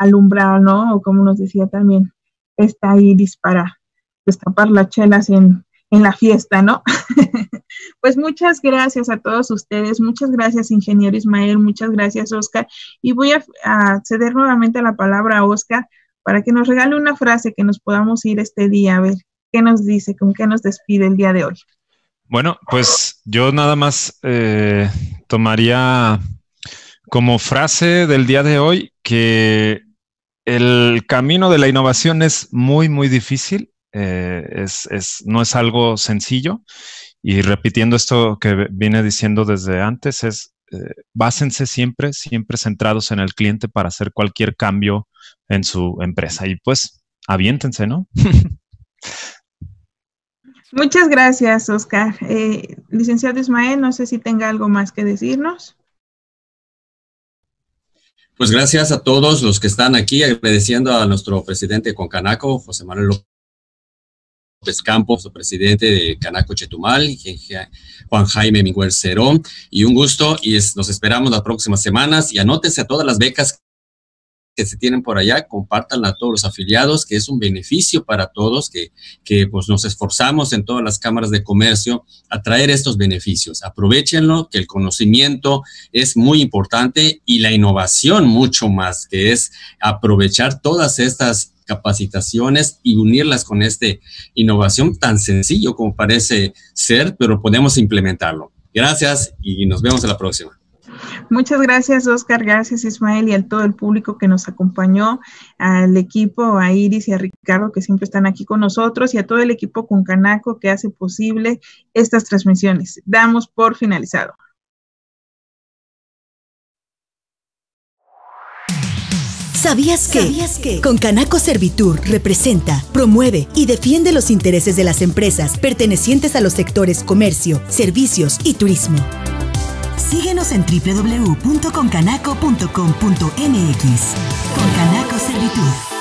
alumbrar, ¿no? O como nos decía también, está ahí dispara destapar las chelas en, en la fiesta, ¿no? (laughs) pues muchas gracias a todos ustedes, muchas gracias ingeniero Ismael, muchas gracias Oscar y voy a, ceder nuevamente la palabra a Oscar para que nos regale una frase que nos podamos ir este día a ver qué nos dice, con qué nos despide el día de hoy. Bueno, pues yo nada más eh, tomaría como frase del día de hoy que el camino de la innovación es muy, muy difícil eh, es, no es algo sencillo. Y repitiendo esto que viene diciendo desde antes, es eh, básense siempre, siempre centrados en el cliente para hacer cualquier cambio en su empresa. Y pues, aviéntense, ¿no? (laughs) Muchas gracias, Oscar. Eh, licenciado Ismael, no sé si tenga algo más que decirnos. Pues gracias a todos los que están aquí, agradeciendo a nuestro presidente Concanaco, José Manuel López López Campos, presidente de Canaco Chetumal, Juan Jaime Miguel Cerón. Y un gusto, y nos esperamos las próximas semanas. Y anótense a todas las becas que se tienen por allá, compártanla a todos los afiliados, que es un beneficio para todos, que, que pues nos esforzamos en todas las cámaras de comercio a traer estos beneficios. Aprovechenlo, que el conocimiento es muy importante y la innovación mucho más, que es aprovechar todas estas capacitaciones y unirlas con esta innovación tan sencillo como parece ser, pero podemos implementarlo. Gracias y nos vemos en la próxima. Muchas gracias, Oscar. Gracias, Ismael, y a todo el público que nos acompañó, al equipo, a Iris y a Ricardo, que siempre están aquí con nosotros, y a todo el equipo con Canaco que hace posible estas transmisiones. Damos por finalizado. ¿Sabías que? Con Canaco Servitur representa, promueve y defiende los intereses de las empresas pertenecientes a los sectores comercio, servicios y turismo. Síguenos en www.concanaco.com.mx. Con Canaco Servitur.